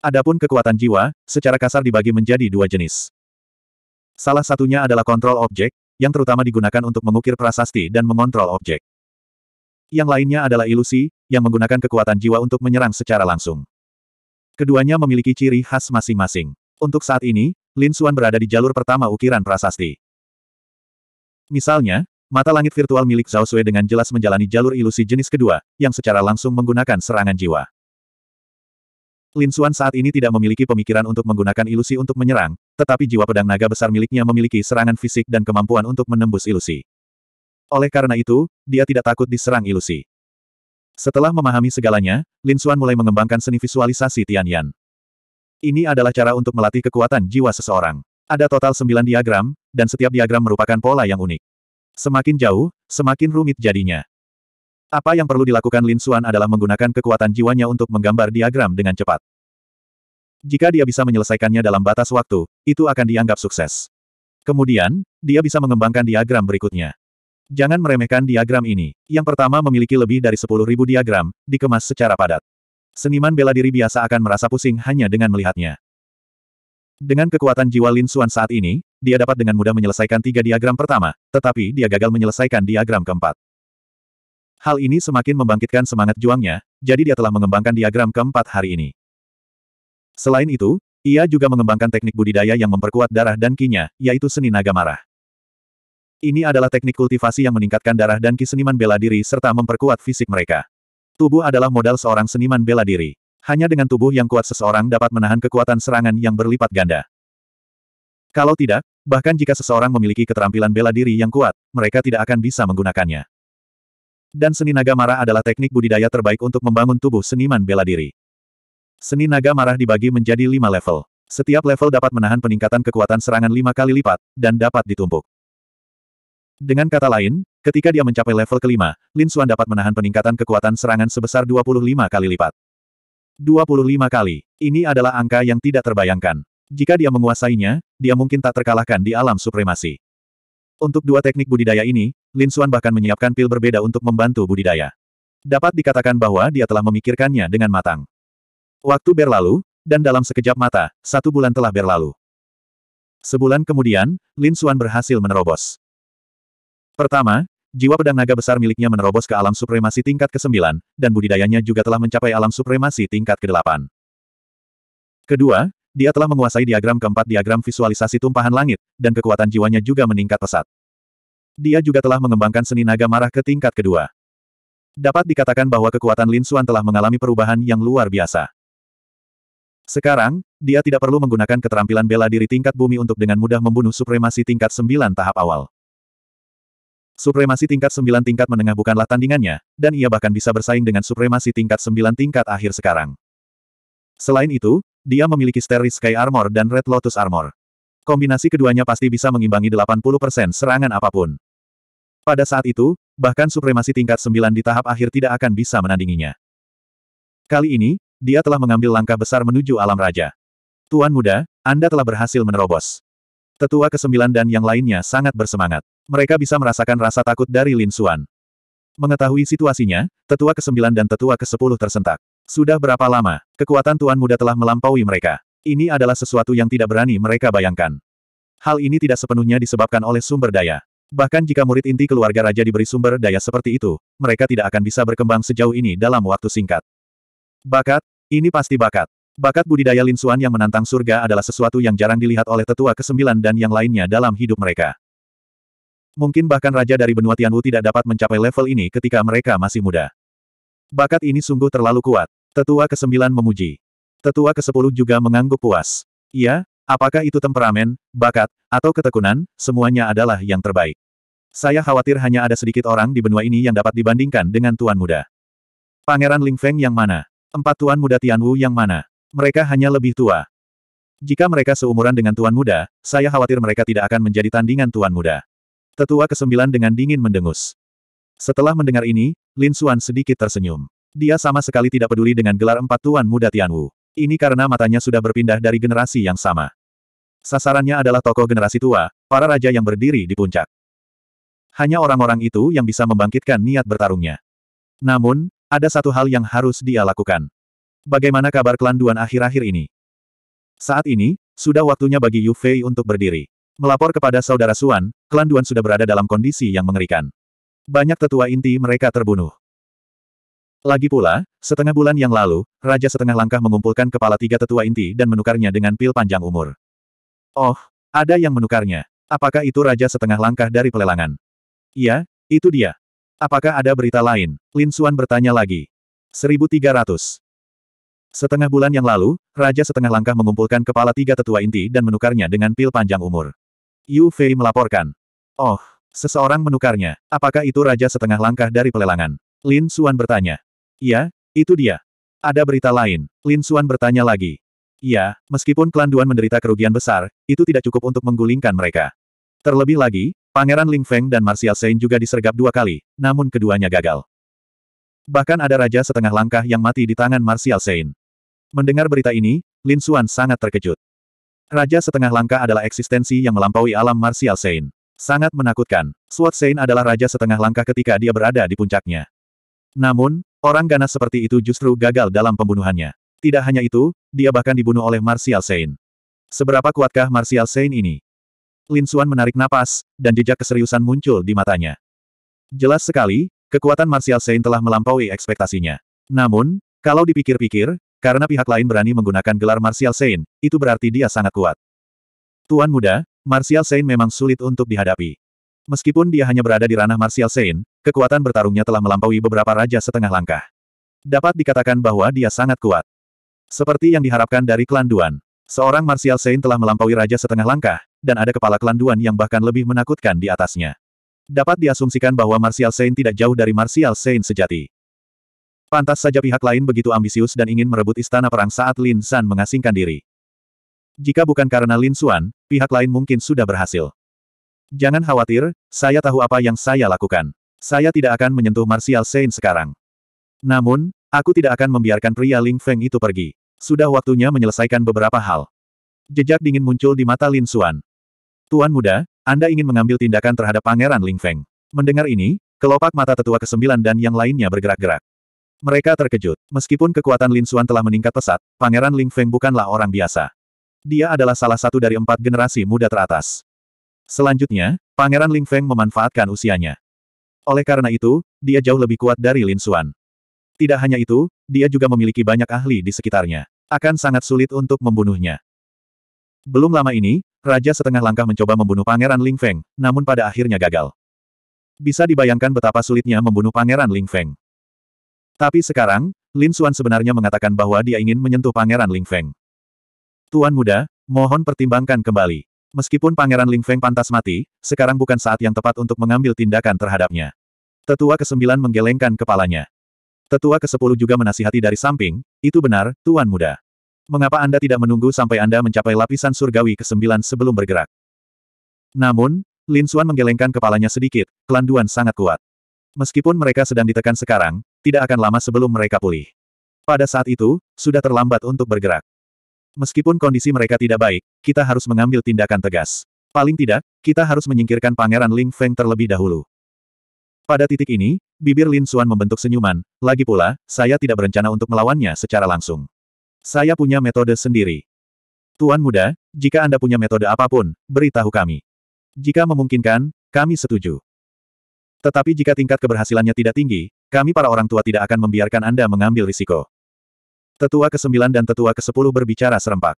Adapun kekuatan jiwa, secara kasar dibagi menjadi dua jenis. Salah satunya adalah kontrol objek, yang terutama digunakan untuk mengukir prasasti dan mengontrol objek yang lainnya adalah ilusi, yang menggunakan kekuatan jiwa untuk menyerang secara langsung. Keduanya memiliki ciri khas masing-masing. Untuk saat ini, Lin Xuan berada di jalur pertama ukiran prasasti. Misalnya, mata langit virtual milik Zhao Sui dengan jelas menjalani jalur ilusi jenis kedua, yang secara langsung menggunakan serangan jiwa. Lin Xuan saat ini tidak memiliki pemikiran untuk menggunakan ilusi untuk menyerang, tetapi jiwa pedang naga besar miliknya memiliki serangan fisik dan kemampuan untuk menembus ilusi. Oleh karena itu, dia tidak takut diserang ilusi. Setelah memahami segalanya, Lin Xuan mulai mengembangkan seni visualisasi Yan. Ini adalah cara untuk melatih kekuatan jiwa seseorang. Ada total sembilan diagram, dan setiap diagram merupakan pola yang unik. Semakin jauh, semakin rumit jadinya. Apa yang perlu dilakukan Lin Xuan adalah menggunakan kekuatan jiwanya untuk menggambar diagram dengan cepat. Jika dia bisa menyelesaikannya dalam batas waktu, itu akan dianggap sukses. Kemudian, dia bisa mengembangkan diagram berikutnya. Jangan meremehkan diagram ini. Yang pertama memiliki lebih dari 10.000 diagram, dikemas secara padat. Seniman bela diri biasa akan merasa pusing hanya dengan melihatnya. Dengan kekuatan jiwa Lin Xuan saat ini, dia dapat dengan mudah menyelesaikan tiga diagram pertama, tetapi dia gagal menyelesaikan diagram keempat. Hal ini semakin membangkitkan semangat juangnya, jadi dia telah mengembangkan diagram keempat hari ini. Selain itu, ia juga mengembangkan teknik budidaya yang memperkuat darah dan kinya, yaitu seni naga marah. Ini adalah teknik kultivasi yang meningkatkan darah dan seniman bela diri serta memperkuat fisik mereka. Tubuh adalah modal seorang seniman bela diri. Hanya dengan tubuh yang kuat seseorang dapat menahan kekuatan serangan yang berlipat ganda. Kalau tidak, bahkan jika seseorang memiliki keterampilan bela diri yang kuat, mereka tidak akan bisa menggunakannya. Dan seni naga marah adalah teknik budidaya terbaik untuk membangun tubuh seniman bela diri. Seni naga marah dibagi menjadi lima level. Setiap level dapat menahan peningkatan kekuatan serangan lima kali lipat, dan dapat ditumpuk. Dengan kata lain, ketika dia mencapai level kelima, Lin Xuan dapat menahan peningkatan kekuatan serangan sebesar 25 kali lipat. 25 kali. Ini adalah angka yang tidak terbayangkan. Jika dia menguasainya, dia mungkin tak terkalahkan di alam supremasi. Untuk dua teknik budidaya ini, Lin Xuan bahkan menyiapkan pil berbeda untuk membantu budidaya. Dapat dikatakan bahwa dia telah memikirkannya dengan matang. Waktu berlalu, dan dalam sekejap mata, satu bulan telah berlalu. Sebulan kemudian, Lin Xuan berhasil menerobos. Pertama, jiwa pedang naga besar miliknya menerobos ke alam supremasi tingkat ke-9, dan budidayanya juga telah mencapai alam supremasi tingkat ke-8. Kedua, dia telah menguasai diagram keempat diagram visualisasi tumpahan langit, dan kekuatan jiwanya juga meningkat pesat. Dia juga telah mengembangkan seni naga marah ke tingkat kedua. Dapat dikatakan bahwa kekuatan Lin Xuan telah mengalami perubahan yang luar biasa. Sekarang, dia tidak perlu menggunakan keterampilan bela diri tingkat bumi untuk dengan mudah membunuh supremasi tingkat 9 tahap awal. Supremasi tingkat sembilan tingkat menengah bukanlah tandingannya, dan ia bahkan bisa bersaing dengan supremasi tingkat sembilan tingkat akhir sekarang. Selain itu, dia memiliki Starry Sky Armor dan Red Lotus Armor. Kombinasi keduanya pasti bisa mengimbangi 80% serangan apapun. Pada saat itu, bahkan supremasi tingkat sembilan di tahap akhir tidak akan bisa menandinginya. Kali ini, dia telah mengambil langkah besar menuju alam raja. Tuan muda, Anda telah berhasil menerobos. Tetua ke-9 dan yang lainnya sangat bersemangat. Mereka bisa merasakan rasa takut dari Lin Xuan. Mengetahui situasinya, tetua ke-9 dan tetua ke-10 tersentak. Sudah berapa lama, kekuatan Tuan Muda telah melampaui mereka. Ini adalah sesuatu yang tidak berani mereka bayangkan. Hal ini tidak sepenuhnya disebabkan oleh sumber daya. Bahkan jika murid inti keluarga raja diberi sumber daya seperti itu, mereka tidak akan bisa berkembang sejauh ini dalam waktu singkat. Bakat? Ini pasti bakat. Bakat budidaya Lin Xuan yang menantang surga adalah sesuatu yang jarang dilihat oleh tetua ke-9 dan yang lainnya dalam hidup mereka. Mungkin bahkan raja dari benua Tianwu tidak dapat mencapai level ini ketika mereka masih muda. Bakat ini sungguh terlalu kuat. Tetua ke-9 memuji. Tetua ke-10 juga mengangguk puas. Iya, apakah itu temperamen, bakat, atau ketekunan, semuanya adalah yang terbaik. Saya khawatir hanya ada sedikit orang di benua ini yang dapat dibandingkan dengan tuan muda. Pangeran Ling Feng yang mana? Empat tuan muda Tianwu yang mana? Mereka hanya lebih tua. Jika mereka seumuran dengan tuan muda, saya khawatir mereka tidak akan menjadi tandingan tuan muda. Tetua kesembilan dengan dingin mendengus. Setelah mendengar ini, Lin Xuan sedikit tersenyum. Dia sama sekali tidak peduli dengan gelar empat tuan muda Tianwu. Ini karena matanya sudah berpindah dari generasi yang sama. Sasarannya adalah tokoh generasi tua, para raja yang berdiri di puncak. Hanya orang-orang itu yang bisa membangkitkan niat bertarungnya. Namun, ada satu hal yang harus dia lakukan. Bagaimana kabar kelanduan akhir-akhir ini? Saat ini, sudah waktunya bagi Yu Fei untuk berdiri. Melapor kepada saudara Suan, klan Duan sudah berada dalam kondisi yang mengerikan. Banyak tetua inti mereka terbunuh. Lagi pula, setengah bulan yang lalu, Raja Setengah Langkah mengumpulkan kepala tiga tetua inti dan menukarnya dengan pil panjang umur. Oh, ada yang menukarnya. Apakah itu Raja Setengah Langkah dari pelelangan? Iya, itu dia. Apakah ada berita lain? Lin Suan bertanya lagi. 1300. Setengah bulan yang lalu, Raja Setengah Langkah mengumpulkan kepala tiga tetua inti dan menukarnya dengan pil panjang umur. Yu Fei melaporkan. Oh, seseorang menukarnya. Apakah itu raja setengah langkah dari pelelangan? Lin Xuan bertanya. Ya, itu dia. Ada berita lain. Lin Xuan bertanya lagi. Ya, meskipun klan Duan menderita kerugian besar, itu tidak cukup untuk menggulingkan mereka. Terlebih lagi, Pangeran Ling Feng dan Martial Sein juga disergap dua kali, namun keduanya gagal. Bahkan ada raja setengah langkah yang mati di tangan Martial Sein. Mendengar berita ini, Lin Xuan sangat terkejut. Raja setengah langkah adalah eksistensi yang melampaui alam Martial Sein. Sangat menakutkan, Swat Sein adalah raja setengah langkah ketika dia berada di puncaknya. Namun, orang ganas seperti itu justru gagal dalam pembunuhannya. Tidak hanya itu, dia bahkan dibunuh oleh Martial Sein. Seberapa kuatkah Martial Sein ini? Lin Xuan menarik napas, dan jejak keseriusan muncul di matanya. Jelas sekali, kekuatan Martial Sein telah melampaui ekspektasinya. Namun, kalau dipikir-pikir, karena pihak lain berani menggunakan gelar Martial Saint, itu berarti dia sangat kuat. Tuan muda, Martial Saint memang sulit untuk dihadapi. Meskipun dia hanya berada di ranah Martial Saint, kekuatan bertarungnya telah melampaui beberapa raja setengah langkah. Dapat dikatakan bahwa dia sangat kuat. Seperti yang diharapkan dari klan Duan. Seorang Martial Saint telah melampaui raja setengah langkah, dan ada kepala klan Duan yang bahkan lebih menakutkan di atasnya. Dapat diasumsikan bahwa Martial Saint tidak jauh dari Martial Saint sejati. Pantas saja pihak lain begitu ambisius dan ingin merebut istana perang saat Lin San mengasingkan diri. Jika bukan karena Lin Xuan, pihak lain mungkin sudah berhasil. Jangan khawatir, saya tahu apa yang saya lakukan. Saya tidak akan menyentuh Martial Saint sekarang. Namun, aku tidak akan membiarkan pria Ling Feng itu pergi. Sudah waktunya menyelesaikan beberapa hal. Jejak dingin muncul di mata Lin Xuan. Tuan muda, Anda ingin mengambil tindakan terhadap Pangeran Ling Feng. Mendengar ini, kelopak mata tetua ke-9 dan yang lainnya bergerak-gerak. Mereka terkejut. Meskipun kekuatan Lin Xuan telah meningkat pesat, Pangeran Ling Feng bukanlah orang biasa. Dia adalah salah satu dari empat generasi muda teratas. Selanjutnya, Pangeran Ling Feng memanfaatkan usianya. Oleh karena itu, dia jauh lebih kuat dari Lin Xuan. Tidak hanya itu, dia juga memiliki banyak ahli di sekitarnya. Akan sangat sulit untuk membunuhnya. Belum lama ini, Raja setengah langkah mencoba membunuh Pangeran Ling Feng, namun pada akhirnya gagal. Bisa dibayangkan betapa sulitnya membunuh Pangeran Ling Feng. Tapi sekarang, Lin Xuan sebenarnya mengatakan bahwa dia ingin menyentuh Pangeran Ling Feng. Tuan muda, mohon pertimbangkan kembali. Meskipun Pangeran Ling Feng pantas mati, sekarang bukan saat yang tepat untuk mengambil tindakan terhadapnya. Tetua ke-9 menggelengkan kepalanya. Tetua ke-10 juga menasihati dari samping, itu benar, Tuan muda. Mengapa Anda tidak menunggu sampai Anda mencapai lapisan surgawi ke-9 sebelum bergerak? Namun, Lin Xuan menggelengkan kepalanya sedikit, kelanduan sangat kuat. Meskipun mereka sedang ditekan sekarang, tidak akan lama sebelum mereka pulih. Pada saat itu, sudah terlambat untuk bergerak. Meskipun kondisi mereka tidak baik, kita harus mengambil tindakan tegas. Paling tidak, kita harus menyingkirkan Pangeran Ling Feng terlebih dahulu. Pada titik ini, bibir Lin Xuan membentuk senyuman, lagi pula, saya tidak berencana untuk melawannya secara langsung. Saya punya metode sendiri. Tuan muda, jika Anda punya metode apapun, beritahu kami. Jika memungkinkan, kami setuju. Tetapi jika tingkat keberhasilannya tidak tinggi, kami para orang tua tidak akan membiarkan Anda mengambil risiko. Tetua ke-9 dan tetua ke-10 berbicara serempak.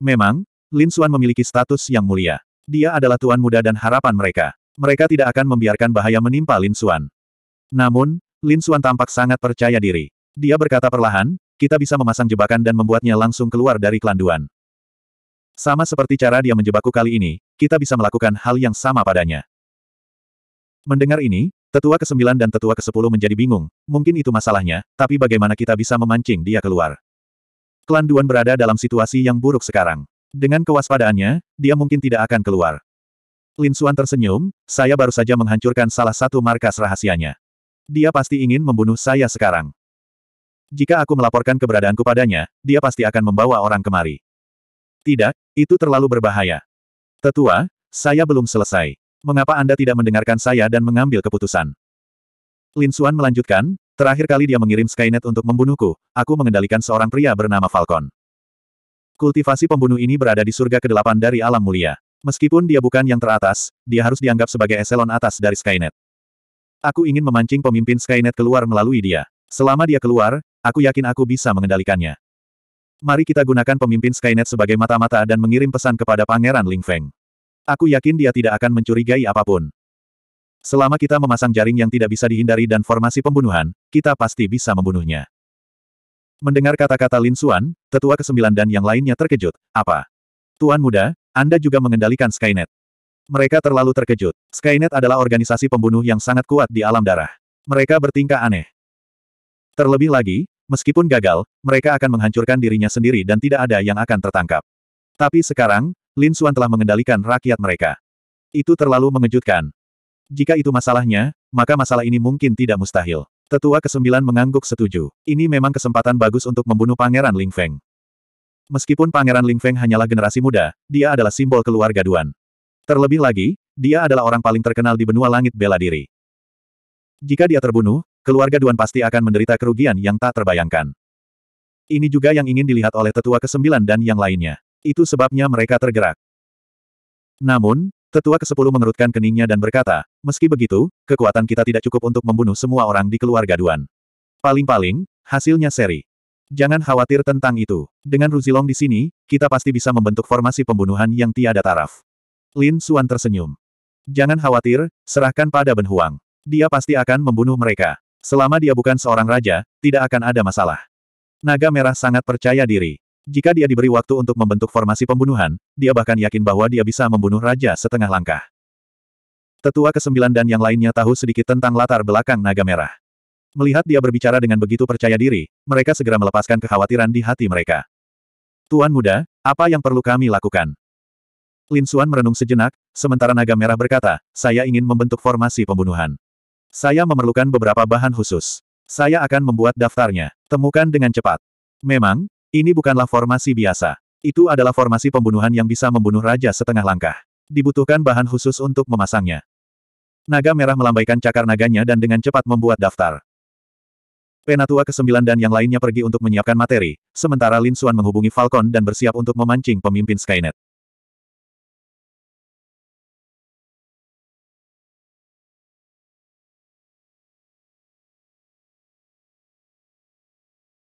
Memang, Lin Xuan memiliki status yang mulia. Dia adalah tuan muda dan harapan mereka. Mereka tidak akan membiarkan bahaya menimpa Lin Xuan. Namun, Lin Xuan tampak sangat percaya diri. Dia berkata perlahan, kita bisa memasang jebakan dan membuatnya langsung keluar dari kelanduan. Sama seperti cara dia menjebakku kali ini, kita bisa melakukan hal yang sama padanya. Mendengar ini, Tetua ke-9 dan tetua ke-10 menjadi bingung, mungkin itu masalahnya, tapi bagaimana kita bisa memancing dia keluar? Klan Duan berada dalam situasi yang buruk sekarang. Dengan kewaspadaannya, dia mungkin tidak akan keluar. Lin Xuan tersenyum, saya baru saja menghancurkan salah satu markas rahasianya. Dia pasti ingin membunuh saya sekarang. Jika aku melaporkan keberadaanku padanya, dia pasti akan membawa orang kemari. Tidak, itu terlalu berbahaya. Tetua, saya belum selesai mengapa Anda tidak mendengarkan saya dan mengambil keputusan? Lin Xuan melanjutkan, terakhir kali dia mengirim Skynet untuk membunuhku, aku mengendalikan seorang pria bernama Falcon. Kultivasi pembunuh ini berada di surga kedelapan dari alam mulia. Meskipun dia bukan yang teratas, dia harus dianggap sebagai eselon atas dari Skynet. Aku ingin memancing pemimpin Skynet keluar melalui dia. Selama dia keluar, aku yakin aku bisa mengendalikannya. Mari kita gunakan pemimpin Skynet sebagai mata-mata dan mengirim pesan kepada Pangeran Ling Feng. Aku yakin dia tidak akan mencurigai apapun. Selama kita memasang jaring yang tidak bisa dihindari dan formasi pembunuhan, kita pasti bisa membunuhnya. Mendengar kata-kata Lin Xuan, tetua Kesembilan dan yang lainnya terkejut. Apa? Tuan muda, Anda juga mengendalikan Skynet. Mereka terlalu terkejut. Skynet adalah organisasi pembunuh yang sangat kuat di alam darah. Mereka bertingkah aneh. Terlebih lagi, meskipun gagal, mereka akan menghancurkan dirinya sendiri dan tidak ada yang akan tertangkap. Tapi sekarang, Lin Suan telah mengendalikan rakyat mereka. Itu terlalu mengejutkan. Jika itu masalahnya, maka masalah ini mungkin tidak mustahil. Tetua kesembilan mengangguk setuju. Ini memang kesempatan bagus untuk membunuh Pangeran Ling Feng. Meskipun Pangeran Ling Feng hanyalah generasi muda, dia adalah simbol keluarga Duan. Terlebih lagi, dia adalah orang paling terkenal di benua langit bela diri. Jika dia terbunuh, keluarga Duan pasti akan menderita kerugian yang tak terbayangkan. Ini juga yang ingin dilihat oleh tetua kesembilan dan yang lainnya. Itu sebabnya mereka tergerak. Namun, tetua ke-10 mengerutkan keningnya dan berkata, meski begitu, kekuatan kita tidak cukup untuk membunuh semua orang di keluarga Duan. Paling-paling, hasilnya seri. Jangan khawatir tentang itu. Dengan Ruzilong di sini, kita pasti bisa membentuk formasi pembunuhan yang tiada taraf. Lin Suan tersenyum. Jangan khawatir, serahkan pada Ben Huang. Dia pasti akan membunuh mereka. Selama dia bukan seorang raja, tidak akan ada masalah. Naga Merah sangat percaya diri. Jika dia diberi waktu untuk membentuk formasi pembunuhan, dia bahkan yakin bahwa dia bisa membunuh raja setengah langkah. Tetua kesembilan dan yang lainnya tahu sedikit tentang latar belakang naga merah. Melihat dia berbicara dengan begitu percaya diri, mereka segera melepaskan kekhawatiran di hati mereka. Tuan muda, apa yang perlu kami lakukan? Lin Suan merenung sejenak, sementara naga merah berkata, saya ingin membentuk formasi pembunuhan. Saya memerlukan beberapa bahan khusus. Saya akan membuat daftarnya. Temukan dengan cepat. Memang, ini bukanlah formasi biasa. Itu adalah formasi pembunuhan yang bisa membunuh raja setengah langkah. Dibutuhkan bahan khusus untuk memasangnya. Naga merah melambaikan cakar naganya dan dengan cepat membuat daftar. Penatua ke-9 dan yang lainnya pergi untuk menyiapkan materi, sementara Lin Xuan menghubungi Falcon dan bersiap untuk memancing pemimpin Skynet.